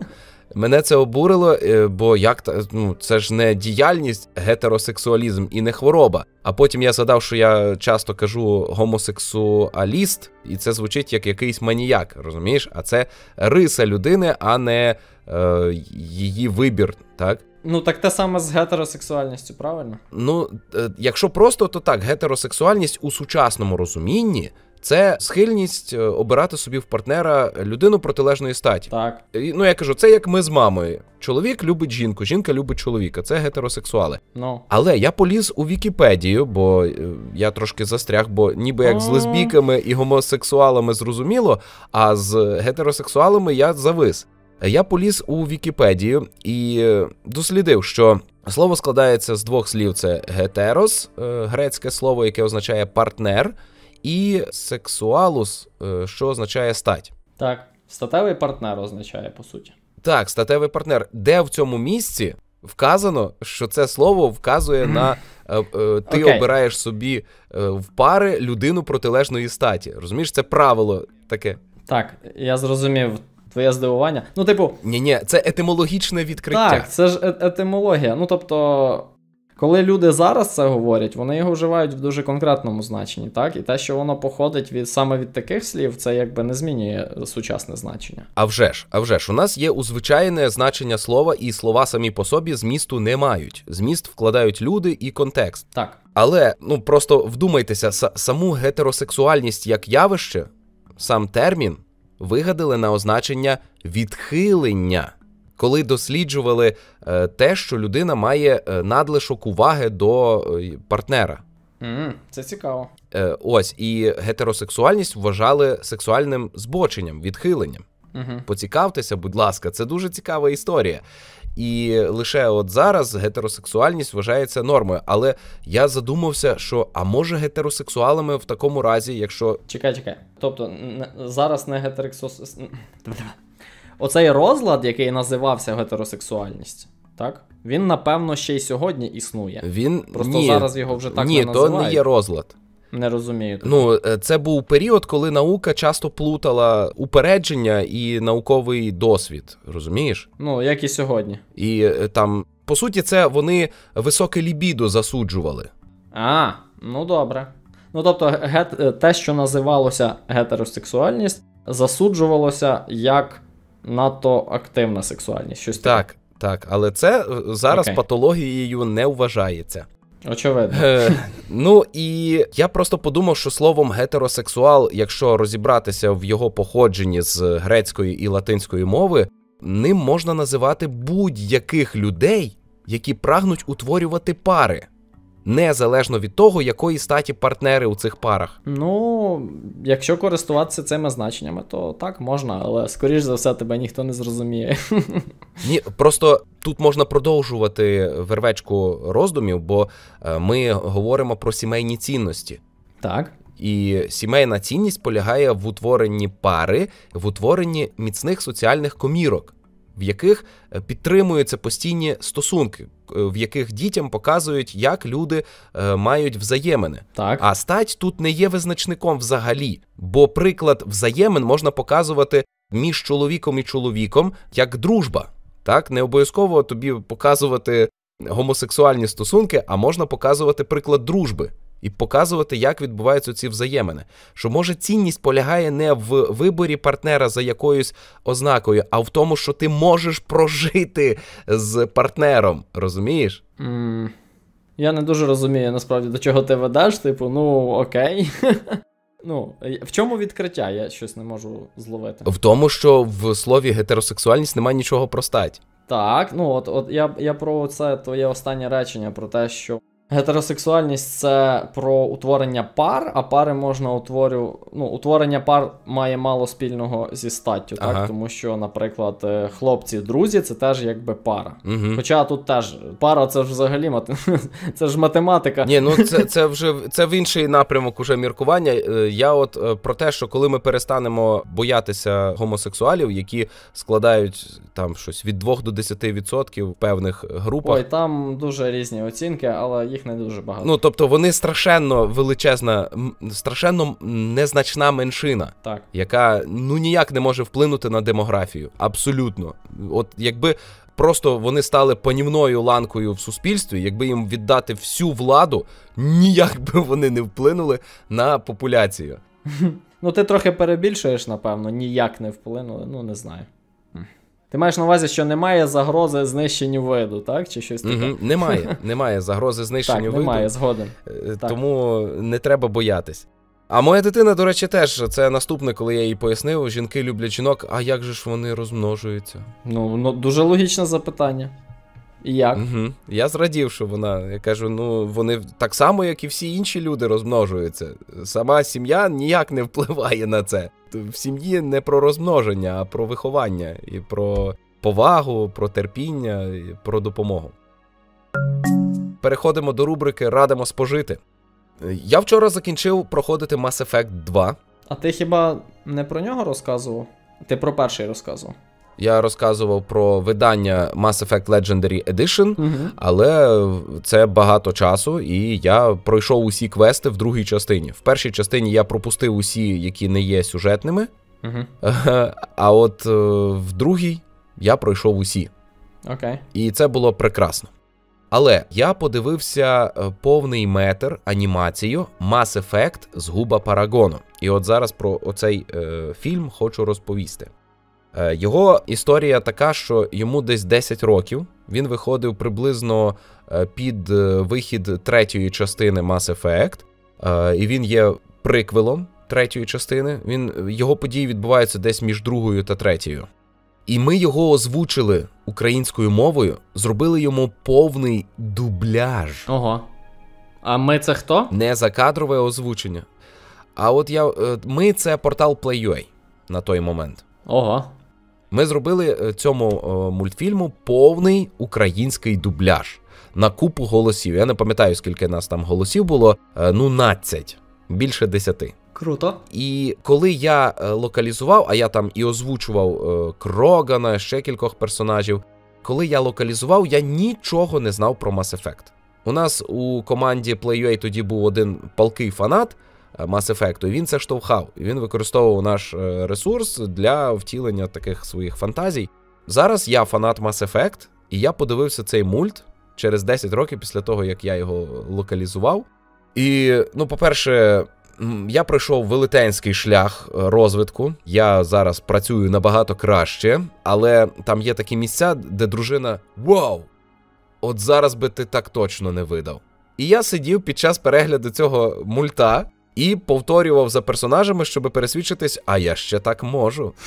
Мене це обурило, бо як та ну це ж не діяльність, гетеросексуалізм і не хвороба. А потім я згадав, що я часто кажу гомосексуаліст, і це звучить як якийсь маніяк, розумієш? А це риса людини, а не е, її вибір, так. Ну, так те саме з гетеросексуальністю, правильно? Ну, е, якщо просто, то так, гетеросексуальність у сучасному розумінні. Це схильність е, обирати собі в партнера людину протилежної статі. Так ну я кажу, це як ми з мамою. Чоловік любить жінку, жінка любить чоловіка. Це гетеросексуали. Ну Але я поліз у Вікіпедію, бо е, я трошки застряг, бо ніби як з лесбійками і гомосексуалами зрозуміло, а з гетеросексуалами я завис я поліз у Вікіпедію і е, дослідив, що слово складається з двох слів: це гетерос, е, грецьке слово, яке означає партнер, і сексуалус, е, що означає стать. Так, статевий партнер означає по суті. Так, статевий партнер, де в цьому місці вказано, що це слово вказує на ти okay. обираєш собі в пари людину протилежної статі. Розумієш, це правило таке. Так, я зрозумів. Твоє здивування. Ну, типу. Ні, ні, це етимологічне відкриття. Так, це ж е- етимологія. Ну тобто, коли люди зараз це говорять, вони його вживають в дуже конкретному значенні, так? І те, що воно походить від саме від таких слів, це якби не змінює сучасне значення. А вже ж, а вже ж, у нас є узвичайне значення слова, і слова самі по собі змісту не мають. Зміст вкладають люди і контекст. Так. Але ну просто вдумайтеся, са- саму гетеросексуальність як явище, сам термін вигадали на означення відхилення, коли досліджували е, те, що людина має е, надлишок уваги до е, партнера. це цікаво. Ось і гетеросексуальність вважали сексуальним збоченням, відхиленням. Угу. Поцікавтеся, будь ласка, це дуже цікава історія. І лише от зараз гетеросексуальність вважається нормою. Але я задумався, що а може гетеросексуалами в такому разі, якщо. Чекай, чекай. Тобто зараз не гетеросексуальність. Оцей розлад, який називався гетеросексуальність, так? Він напевно ще й сьогодні існує. Він просто ні, зараз його вже так ні, не називають. Ні, то не є розлад. Не розумію. Ну, е, це був період, коли наука часто плутала упередження і науковий досвід, розумієш? Ну, як і сьогодні. І е, там, по суті, це вони високе лібідо засуджували. А, ну добре. Ну тобто, гет... Е, те, що називалося гетеросексуальність, засуджувалося як надто активна сексуальність. Щось так. Таке. Так, але це зараз Окей. патологією не вважається. Очевидно. Е, Ну і я просто подумав, що словом гетеросексуал, якщо розібратися в його походженні з грецької і латинської мови, ним можна називати будь-яких людей, які прагнуть утворювати пари незалежно від того, якої статі партнери у цих парах. Ну, якщо користуватися цими значеннями, то так можна, але скоріш за все тебе ніхто не зрозуміє. [LAUGHS] Ні, просто тут можна продовжувати вервечку роздумів, бо е, ми говоримо про сімейні цінності. Так. І сімейна цінність полягає в утворенні пари, в утворенні міцних соціальних комірок в яких е, підтримуються постійні стосунки, е, в яких дітям показують, як люди е, мають взаємини. Так. А стать тут не є визначником взагалі, бо приклад взаємин можна показувати між чоловіком і чоловіком як дружба. Так, не обов'язково тобі показувати гомосексуальні стосунки, а можна показувати приклад дружби і показувати, як відбуваються ці взаємини. Що може цінність полягає не в виборі партнера за якоюсь ознакою, а в тому, що ти можеш прожити з партнером. Розумієш? Mm. Я не дуже розумію насправді до чого ти ведеш. Типу, ну окей. [LAUGHS] Ну, е, в чому відкриття? Я щось не можу зловити. В тому, що в слові гетеросексуальність немає нічого про стать. Так, ну от от я я про це твоє останнє речення про те, що Гетеросексуальність це про утворення пар, а пари можна утворю... Ну, утворення пар має мало спільного зі статтю, ага. так? Тому що, наприклад, е, хлопці-друзі це теж якби пара. Угу. Хоча тут теж пара це ж взагалі мат... [LAUGHS] це ж математика. Ні, ну це це вже це в інший напрямок уже міркування. Е, я от е, про те, що коли ми перестанемо боятися гомосексуалів, які складають там щось від 2 до 10% в певних е, групах. Ой, там дуже різні оцінки, але їх не дуже багато. Ну тобто вони страшенно величезна, страшенно незначна меншина, так. яка ну ніяк не може вплинути на демографію. Абсолютно, от якби. Просто вони стали панівною ланкою в суспільстві. Якби їм віддати всю владу, ніяк би вони не вплинули на популяцію. [LAUGHS] Ну ти трохи перебільшуєш, напевно, ніяк не вплинули. Ну не знаю. Ти маєш на увазі, що немає загрози знищенню виду, так? Чи щось таке? Угу, немає, [LAUGHS] немає загрози знищенню так, виду. Немає згоден. Е, тому так. не треба боятись. А моя дитина, до речі, теж це наступне, коли я їй пояснив. Жінки люблять жінок, а як же ж вони розмножуються? Ну, ну дуже логічне запитання. І як? Угу. Я зрадів, що вона. Я кажу, ну вони так само, як і всі інші люди, розмножуються. Сама сім'я ніяк не впливає на це в сім'ї не про розмноження, а про виховання, і про повагу, про терпіння, і про допомогу. Переходимо до рубрики Радимо спожити. Я вчора закінчив проходити Mass Effect 2. А ти хіба не про нього розказував? Ти про перший розказував. Я розказував про видання Mass Effect Legendary Edition, угу. але це багато часу, і я пройшов усі квести в другій частині. В першій частині я пропустив усі, які не є сюжетними. Угу. [LAUGHS] А от е, в другій я пройшов усі. Окей. І це було прекрасно. Але я подивився е, повний метр анімацію Mass Effect згуба Парагону. І от зараз про оцей е, фільм хочу розповісти. Е, його історія така, що йому десь 10 років він виходив приблизно е, під е, вихід третьої частини Mass Effect, і він є приквелом третьої частини. Він Його події відбуваються десь між другою та третьою. І ми його озвучили українською мовою, зробили йому повний дубляж. Ого. А ми це хто? Не за кадрове озвучення. А от я ми це портал Play.ua на той момент. Ого. Ми зробили е, цьому е, мультфільму повний український дубляж на купу голосів. Я не пам'ятаю, скільки нас там голосів було. Е, ну, надцять, більше десяти. Круто. І коли я локалізував, а я там і озвучував Крогана, ще кількох персонажів. Коли я локалізував, я нічого не знав про Mass Effect. У нас у команді PlayUA тоді був один палкий фанат. Е, Mass Effect. Він це штовхав. Він використовував наш е, ресурс для втілення таких своїх фантазій. Зараз я фанат Mass Effect, і я подивився цей мульт через 10 років після того, як я його локалізував. І, ну, по-перше, я пройшов велетенський шлях е, розвитку. Я зараз працюю набагато краще, але там є такі місця, де дружина Вау! От зараз би ти так точно не видав. І я сидів під час перегляду цього мульта і повторював за персонажами, щоб пересвідчитись, а я ще так можу. [LAUGHS]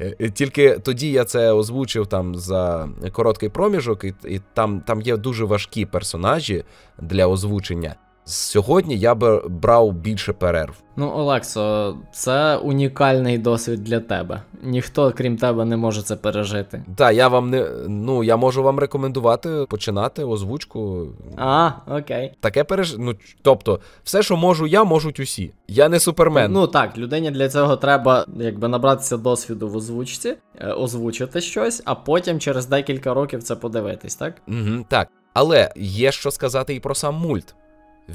Е, е, тільки тоді я це озвучив там за короткий проміжок, і, і там, там є дуже важкі персонажі для озвучення. Сьогодні я би брав більше перерв. Ну, Олексо, це унікальний досвід для тебе. Ніхто, крім тебе, не може це пережити. Так, я вам не ну я можу вам рекомендувати починати озвучку. А, окей. Таке переж... Ну, Тобто, все, що можу, я можуть усі. Я не супермен. Ну так, людині для цього треба якби набратися досвіду в озвучці, е, озвучити щось, а потім через декілька років це подивитись, так? Угу, Так. Але є що сказати і про сам мульт.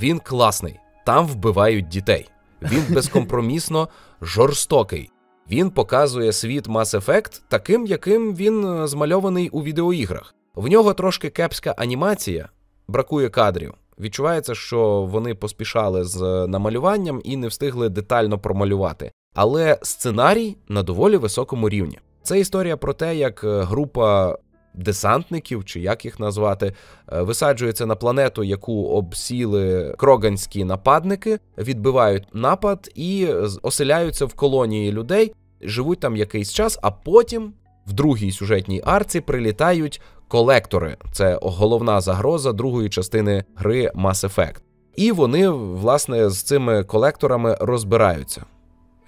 Він класний, там вбивають дітей. Він безкомпромісно жорстокий. Він показує світ Mass Effect таким, яким він е, змальований у відеоіграх. В нього трошки кепська анімація, бракує кадрів. Відчувається, що вони поспішали з е, намалюванням і не встигли детально промалювати. Але сценарій на доволі високому рівні. Це історія про те, як е, група десантників, чи як їх назвати, е, висаджується на планету, яку обсіли кроганські нападники, відбивають напад і е, оселяються в колонії людей, живуть там якийсь час, а потім в другій сюжетній арці прилітають колектори. Це головна загроза другої частини гри Mass Effect. І вони, власне, з цими колекторами розбираються.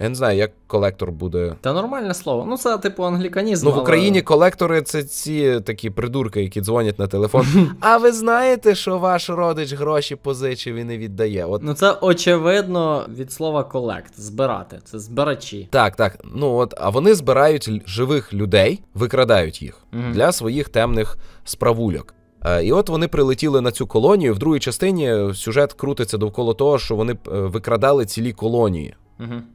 Я не знаю, як колектор буде. Та нормальне слово. Ну, це типу англіканізм. Ну, в Україні але... колектори це ці такі придурки, які дзвонять на телефон. [LAUGHS] А ви знаєте, що ваш родич гроші позичив і не віддає? От... Ну, це очевидно від слова колект збирати. Це збирачі. Так, так. Ну от, а вони збирають живих людей, викрадають їх mm-hmm. для своїх темних справульок. Е, і от вони прилетіли на цю колонію. В другій частині сюжет крутиться довкола того, що вони е, викрадали цілі колонії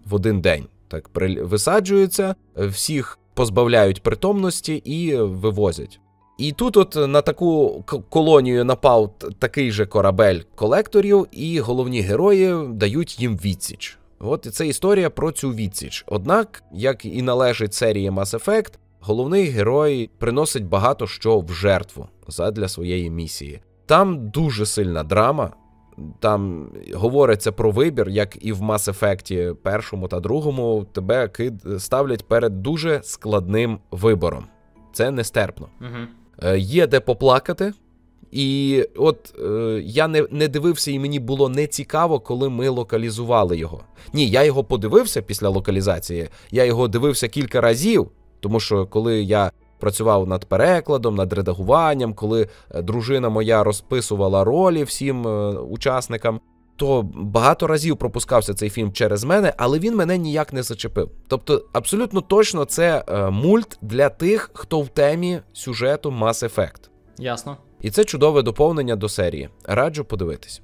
в один день. Так висаджуються, всіх позбавляють притомності і вивозять. І тут, от на таку колонію напав такий же корабель колекторів, і головні герої дають їм відсіч. От і це історія про цю відсіч. Однак, як і належить серії Mass Effect, головний герой приносить багато що в жертву задля своєї місії. Там дуже сильна драма, там говориться про вибір, як і в Mass Effect першому та другому, тебе кид ставлять перед дуже складним вибором. Це нестерпно. Угу. Є де поплакати. І от е, я не не дивився, і мені було не цікаво, коли ми локалізували його. Ні, я його подивився після локалізації. Я його дивився кілька разів, тому що коли я працював над перекладом, над редагуванням, коли е, дружина моя розписувала ролі всім е, учасникам. То багато разів пропускався цей фільм через мене, але він мене ніяк не зачепив. Тобто, абсолютно точно це е, мульт для тих, хто в темі сюжету Mass Effect. Ясно. І це чудове доповнення до серії. Раджу подивитись.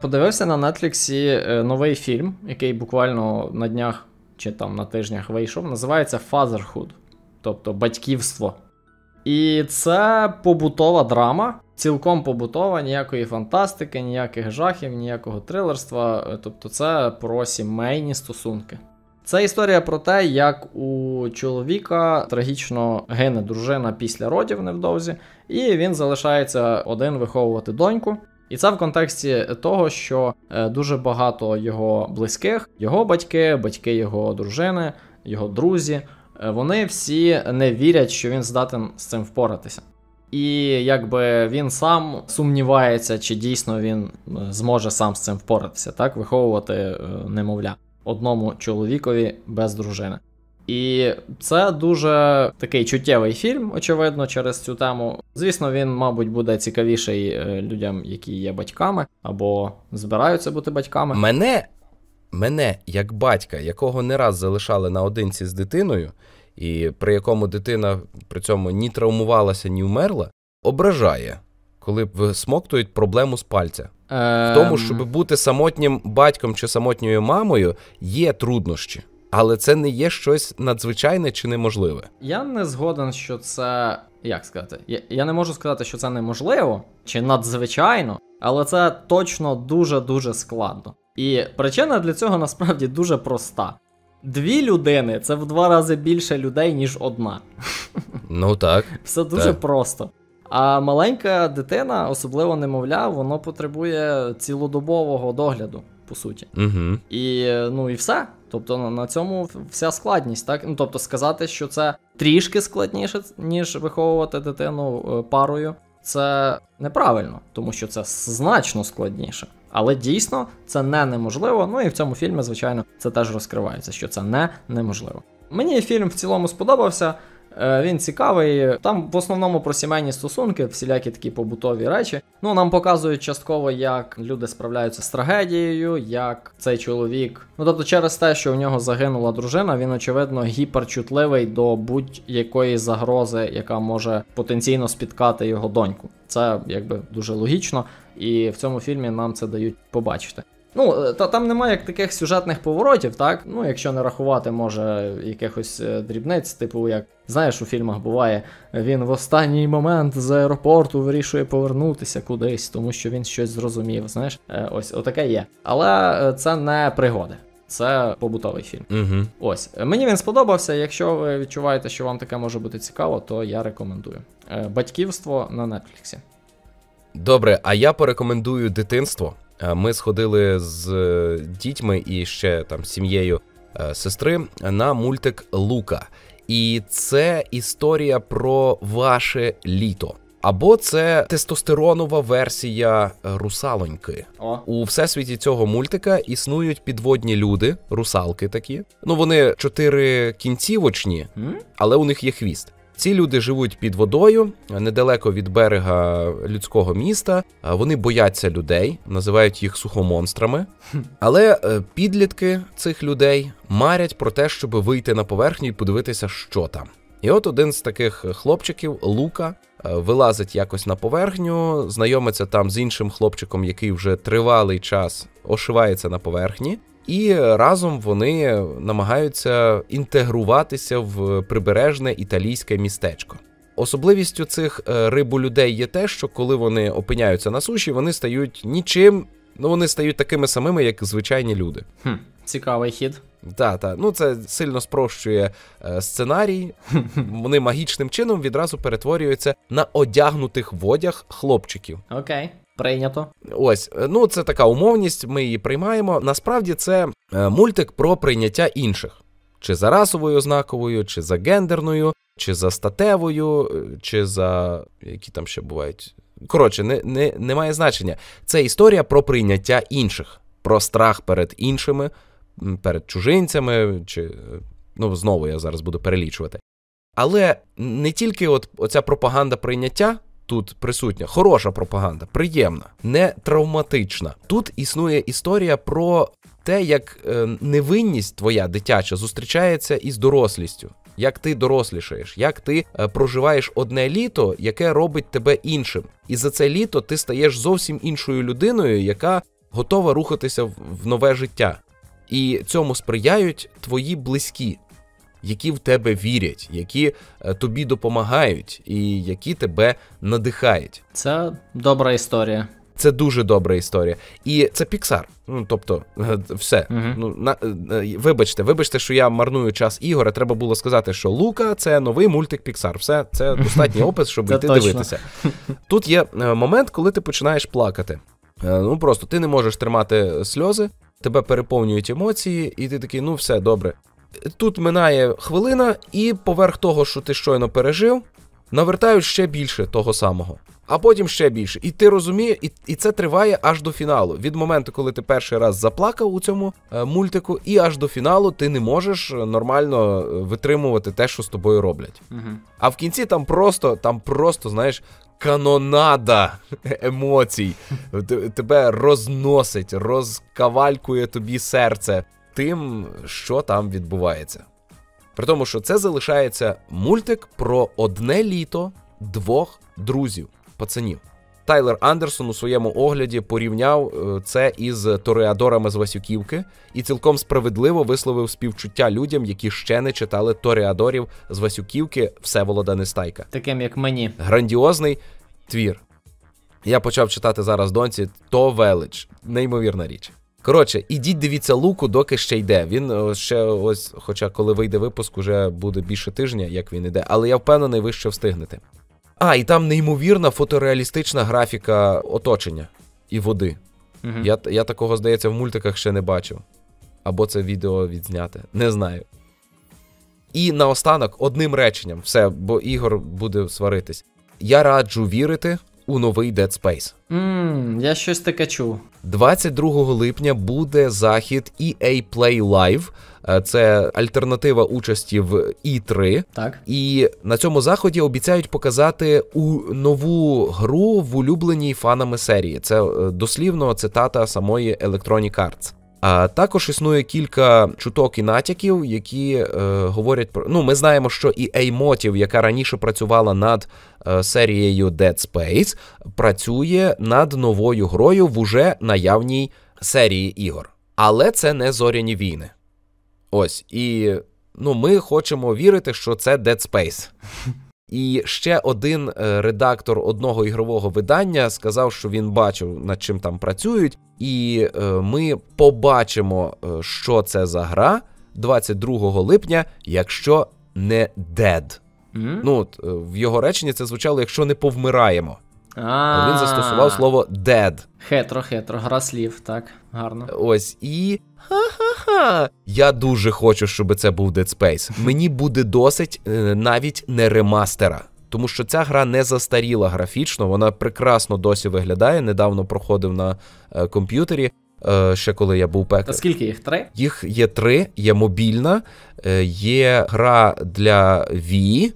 Подивився на Нетфліксі новий фільм, який буквально на днях чи там на тижнях вийшов. Називається Fatherhood тобто батьківство. І це побутова драма, цілком побутова, ніякої фантастики, ніяких жахів, ніякого трилерства. Е, тобто, це про сімейні стосунки. Це історія про те, як у чоловіка трагічно гине дружина після родів невдовзі, і він залишається один виховувати доньку. І це в контексті того, що е, дуже багато його близьких, його батьки, батьки його дружини, його друзі Е, вони всі не вірять, що він здатен з цим впоратися. І якби він сам сумнівається, чи дійсно він е, зможе сам з цим впоратися, так виховувати е, немовля одному чоловікові без дружини. І це дуже такий чуттєвий фільм, очевидно, через цю тему. Звісно, він, мабуть, буде цікавіший людям, які є батьками або збираються бути батьками. Мене мене, як батька, якого не раз залишали наодинці з дитиною, і при якому дитина при цьому ні травмувалася, ні вмерла, ображає, коли висмоктують проблему з пальця. В тому, ем. щоб бути самотнім батьком чи самотньою мамою, є труднощі. Але це не є щось надзвичайне чи неможливе. Я не згоден, що це як сказати, я, я не можу сказати, що це неможливо чи надзвичайно, але це точно дуже дуже складно. І причина для цього насправді дуже проста. Дві людини це в два рази більше людей, ніж одна. Ну так. [LAUGHS] Все дуже так. просто. А маленька дитина, особливо немовля, воно потребує цілодобового догляду, по суті. Угу. І ну і все. Тобто на цьому вся складність, так? Ну тобто, сказати, що це трішки складніше, ніж виховувати дитину е, парою, це неправильно, тому що це значно складніше. Але дійсно це не неможливо. Ну і в цьому фільмі, звичайно, це теж розкривається, що це не неможливо. Мені фільм в цілому сподобався. Е, він цікавий. Там в основному про сімейні стосунки, всілякі такі побутові речі. Ну нам показують частково, як люди справляються з трагедією, як цей чоловік. Ну тобто, через те, що в нього загинула дружина, він очевидно гіперчутливий до будь-якої загрози, яка може потенційно спіткати його доньку. Це якби дуже логічно, і в цьому фільмі нам це дають побачити. Ну, е, та там немає як таких сюжетних поворотів, так? Ну, якщо не рахувати, може якихось е, дрібниць, типу, як знаєш, у фільмах буває, він в останній момент з аеропорту вирішує повернутися кудись, тому що він щось зрозумів. Знаєш, е, ось отаке є. Але це не пригоди. Це побутовий фільм. Угу. Ось мені він сподобався. Якщо ви відчуваєте, що вам таке може бути цікаво, то я рекомендую. Батьківство на Нетфліксі. Добре, а я порекомендую дитинство. Е, ми сходили з е, дітьми і ще там сім'єю е, сестри на мультик Лука. І це історія про ваше літо. Або це тестостеронова версія русалоньки. О. У всесвіті цього мультика існують підводні люди, русалки такі. Ну вони чотири кінцівочні, але у них є хвіст. Ці люди живуть під водою недалеко від берега людського міста. Вони бояться людей, називають їх сухомонстрами. Але е, підлітки цих людей марять про те, щоб вийти на поверхню і подивитися, що там. І от один з таких хлопчиків, Лука, е, вилазить якось на поверхню, знайомиться там з іншим хлопчиком, який вже тривалий час ошивається на поверхні і разом вони намагаються інтегруватися в прибережне італійське містечко. Особливістю цих е, риболюдей є те, що коли вони опиняються на суші, вони стають нічим, ну вони стають такими самими, як звичайні люди. Хм, Цікавий хід. Так, так. ну це сильно спрощує е, сценарій. [LAUGHS] Вони магічним чином відразу перетворюються на одягнутих в одяг хлопчиків. Окей. Okay. Прийнято. Ось, е, ну це така умовність, ми її приймаємо. Насправді це е, мультик про прийняття інших. Чи за расовою ознаковою, чи за гендерною, чи за статевою, е, чи за. які там ще бувають. Коротше, не, не, немає значення. Це історія про прийняття інших, про страх перед іншими, перед чужинцями, чи ну знову я зараз буду перелічувати. Але не тільки от оця пропаганда прийняття тут присутня. Хороша пропаганда, приємна, не травматична. Тут існує історія про те, як е, невинність твоя дитяча зустрічається із дорослістю. Як ти дорослішаєш, як ти е, проживаєш одне літо, яке робить тебе іншим, і за це літо ти стаєш зовсім іншою людиною, яка готова рухатися в, в нове життя, і цьому сприяють твої близькі, які в тебе вірять, які е, тобі допомагають, і які тебе надихають. Це добра історія. Це дуже добра історія. І це Піксар. Ну тобто, е, все. Угу. Ну на е, вибачте, вибачте, що я марную час ігора. Треба було сказати, що Лука це новий мультик Піксар. Все, це [LAUGHS] достатній опис, щоб йти дивитися. [LAUGHS] Тут є момент, коли ти починаєш плакати. Ну просто ти не можеш тримати сльози, тебе переповнюють емоції, і ти такий, ну все добре. Тут минає хвилина, і поверх того, що ти щойно пережив, навертають ще більше того самого, а потім ще більше. І ти розумієш, і і це триває аж до фіналу. Від моменту, коли ти перший раз заплакав у цьому е, мультику, і аж до фіналу ти не можеш е, нормально е, витримувати те, що з тобою роблять. Угу. А в кінці там просто, там просто, знаєш. Канонада емоцій тебе розносить, розкавалькує тобі серце тим, що там відбувається. При тому, що це залишається мультик про одне літо двох друзів, пацанів. Тайлер Андерсон у своєму огляді порівняв е, це із Тореадорами з Васюківки і цілком справедливо висловив співчуття людям, які ще не читали Тореадорів з Васюківки Всеволода Нестайка. Таким як мені. Грандіозний твір. Я почав читати зараз донці. то велич, неймовірна річ. Коротше, ідіть, дивіться луку, доки ще йде. Він е, ще ось, хоча коли вийде випуск, уже буде більше тижня, як він іде, але я впевнений, ви ще встигнете. А, і там неймовірна фотореалістична графіка оточення і води. Угу. Я я такого, здається, в мультиках ще не бачив. Або це відео відзняте, не знаю. І наостанок одним реченням, все, бо Ігор буде сваритись. Я раджу вірити, у новий Dead Space. Mm, я щось таке чув. 22 липня буде захід EA Play Live. Е, це альтернатива участі в і 3 Так і на цьому заході обіцяють показати у нову гру в улюбленій фанами серії. Це е, дослівно цитата самої Electronic Arts. А також існує кілька чуток і натяків, які е, говорять про ну, ми знаємо, що і Еймотів, яка раніше працювала над е, серією Dead Space, працює над новою грою в уже наявній серії ігор. Але це не зоряні війни. Ось і ну, ми хочемо вірити, що це Dead Space. [LAUGHS] І ще один е, редактор одного ігрового видання сказав, що він бачив, над чим там працюють, і е, ми побачимо, е, що це за гра 22 липня, якщо не дед. Mm? Ну в його реченні це звучало, якщо не повмираємо. А він застосував слово дед. Хетро, хетро, гра слів, так гарно. Ось і ха-ха-ха. Я дуже хочу, щоб це був Dead Space. Мені буде досить е, навіть не ремастера. Тому що ця гра не застаріла графічно, вона прекрасно досі виглядає. Недавно проходив на е, комп'ютері, е, ще коли я був пекар. А скільки їх? Три? Їх є три: є мобільна, е, є гра для Wii,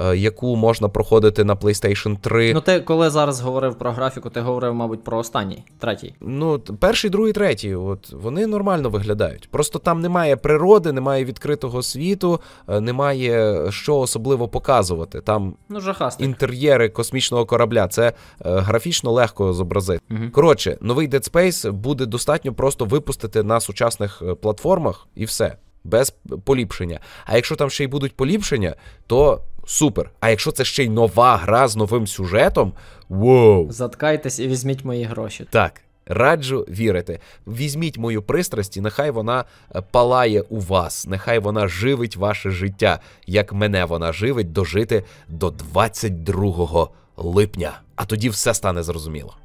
Е, яку можна проходити на PlayStation 3. Ну, ти коли зараз говорив про графіку, ти говорив, мабуть, про останній, третій. Ну, перший, другий, третій. От вони нормально виглядають. Просто там немає природи, немає відкритого світу, е, немає е, що особливо показувати. Там ну, інтер'єри космічного корабля. Це графічно легко зобразити. Угу. Коротше, новий Dead Space буде достатньо просто випустити на сучасних платформах і все. Без поліпшення. А якщо там ще й будуть поліпшення, то супер. А якщо це ще й нова гра з новим сюжетом, воу. Заткайтесь і візьміть мої гроші. Так. Раджу вірити. Візьміть мою пристрасть, і нехай вона е, палає у вас, нехай вона живить ваше життя, як мене вона живить дожити до 22 липня. А тоді все стане зрозуміло.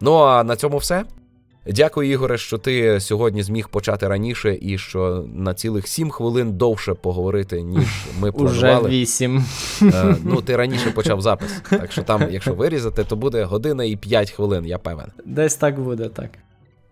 Ну а на цьому все. Дякую, Ігоре, що ти сьогодні зміг почати раніше і що на цілих сім хвилин довше поговорити, ніж [LAUGHS] ми планували. Уже вісім. Е, ну, ти раніше почав запис. Так що там, якщо вирізати, то буде година і п'ять хвилин, я певен. Десь так буде, так.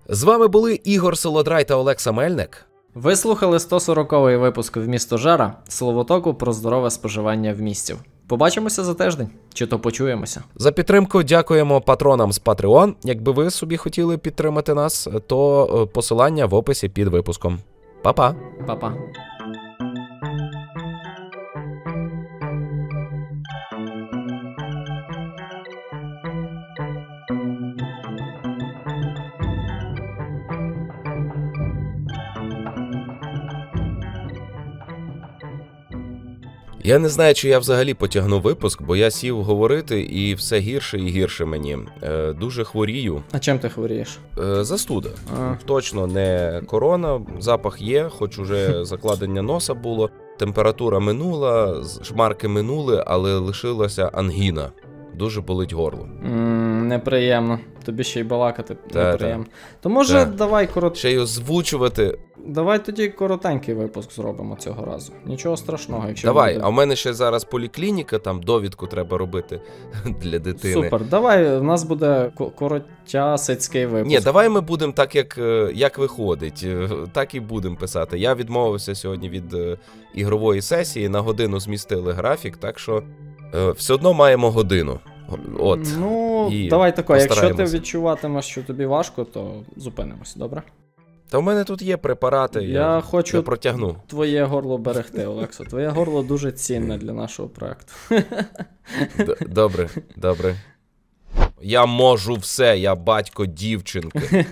З вами були Ігор Солодрай та Олекса Мельник. Ви слухали 140-й випуск в місто Жара, словотоку про здорове споживання в місті. Побачимося за тиждень, чи то почуємося. За підтримку дякуємо патронам з Patreon. Якби ви собі хотіли підтримати нас, то е, посилання в описі під випуском. Па-па. Па-па. Я не знаю, чи я взагалі потягну випуск, бо я сів говорити і все гірше і гірше мені. Е, Дуже хворію. А чим ти хворієш? Е, Застуда. А. Точно не корона, запах є, хоч уже [LAUGHS] закладення носа було. Температура минула, шмарки минули, але лишилася ангіна дуже болить горло. Mm, неприємно. Тобі ще й балакати та, неприємно. Та. То може, та. давай коротко. Ще й озвучувати. Давай тоді коротенький випуск зробимо цього разу. Нічого страшного, якщо. Давай, буде... а в мене ще зараз поліклініка, там довідку треба робити [LAUGHS] для дитини. Супер, давай, в нас буде коротясицький випуск. Ні, давай ми будемо так, як е, як виходить, е, так і будемо писати. Я відмовився сьогодні від е, ігрової сесії, на годину змістили графік, так що все одно маємо годину. От. Ну, і давай тако, якщо ти відчуватимеш, що тобі важко, то зупинимось, добре? Та в мене тут є препарати, я, я хочу я протягну. твоє горло берегти, Олексо. Твоє горло дуже цінне для нашого проекту. Добре, добре. Я можу все, я батько дівчинки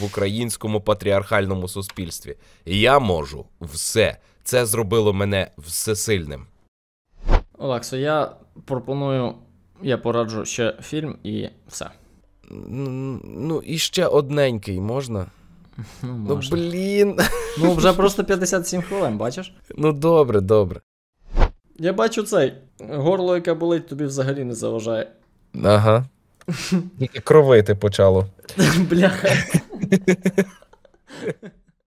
в українському патріархальному суспільстві. Я можу все. Це зробило мене всесильним. Олексо, я пропоную я пораджу ще фільм і все. Ну, і ще одненький можна? [LAUGHS] Ну, ну, можна. Ну, блін. Ну, вже просто 57 хвилин, бачиш? [LAUGHS] Ну, добре, добре. Я бачу цей. Горло, яке болить, тобі взагалі не заважає. Ага. [LAUGHS] кровити почало. Бляха.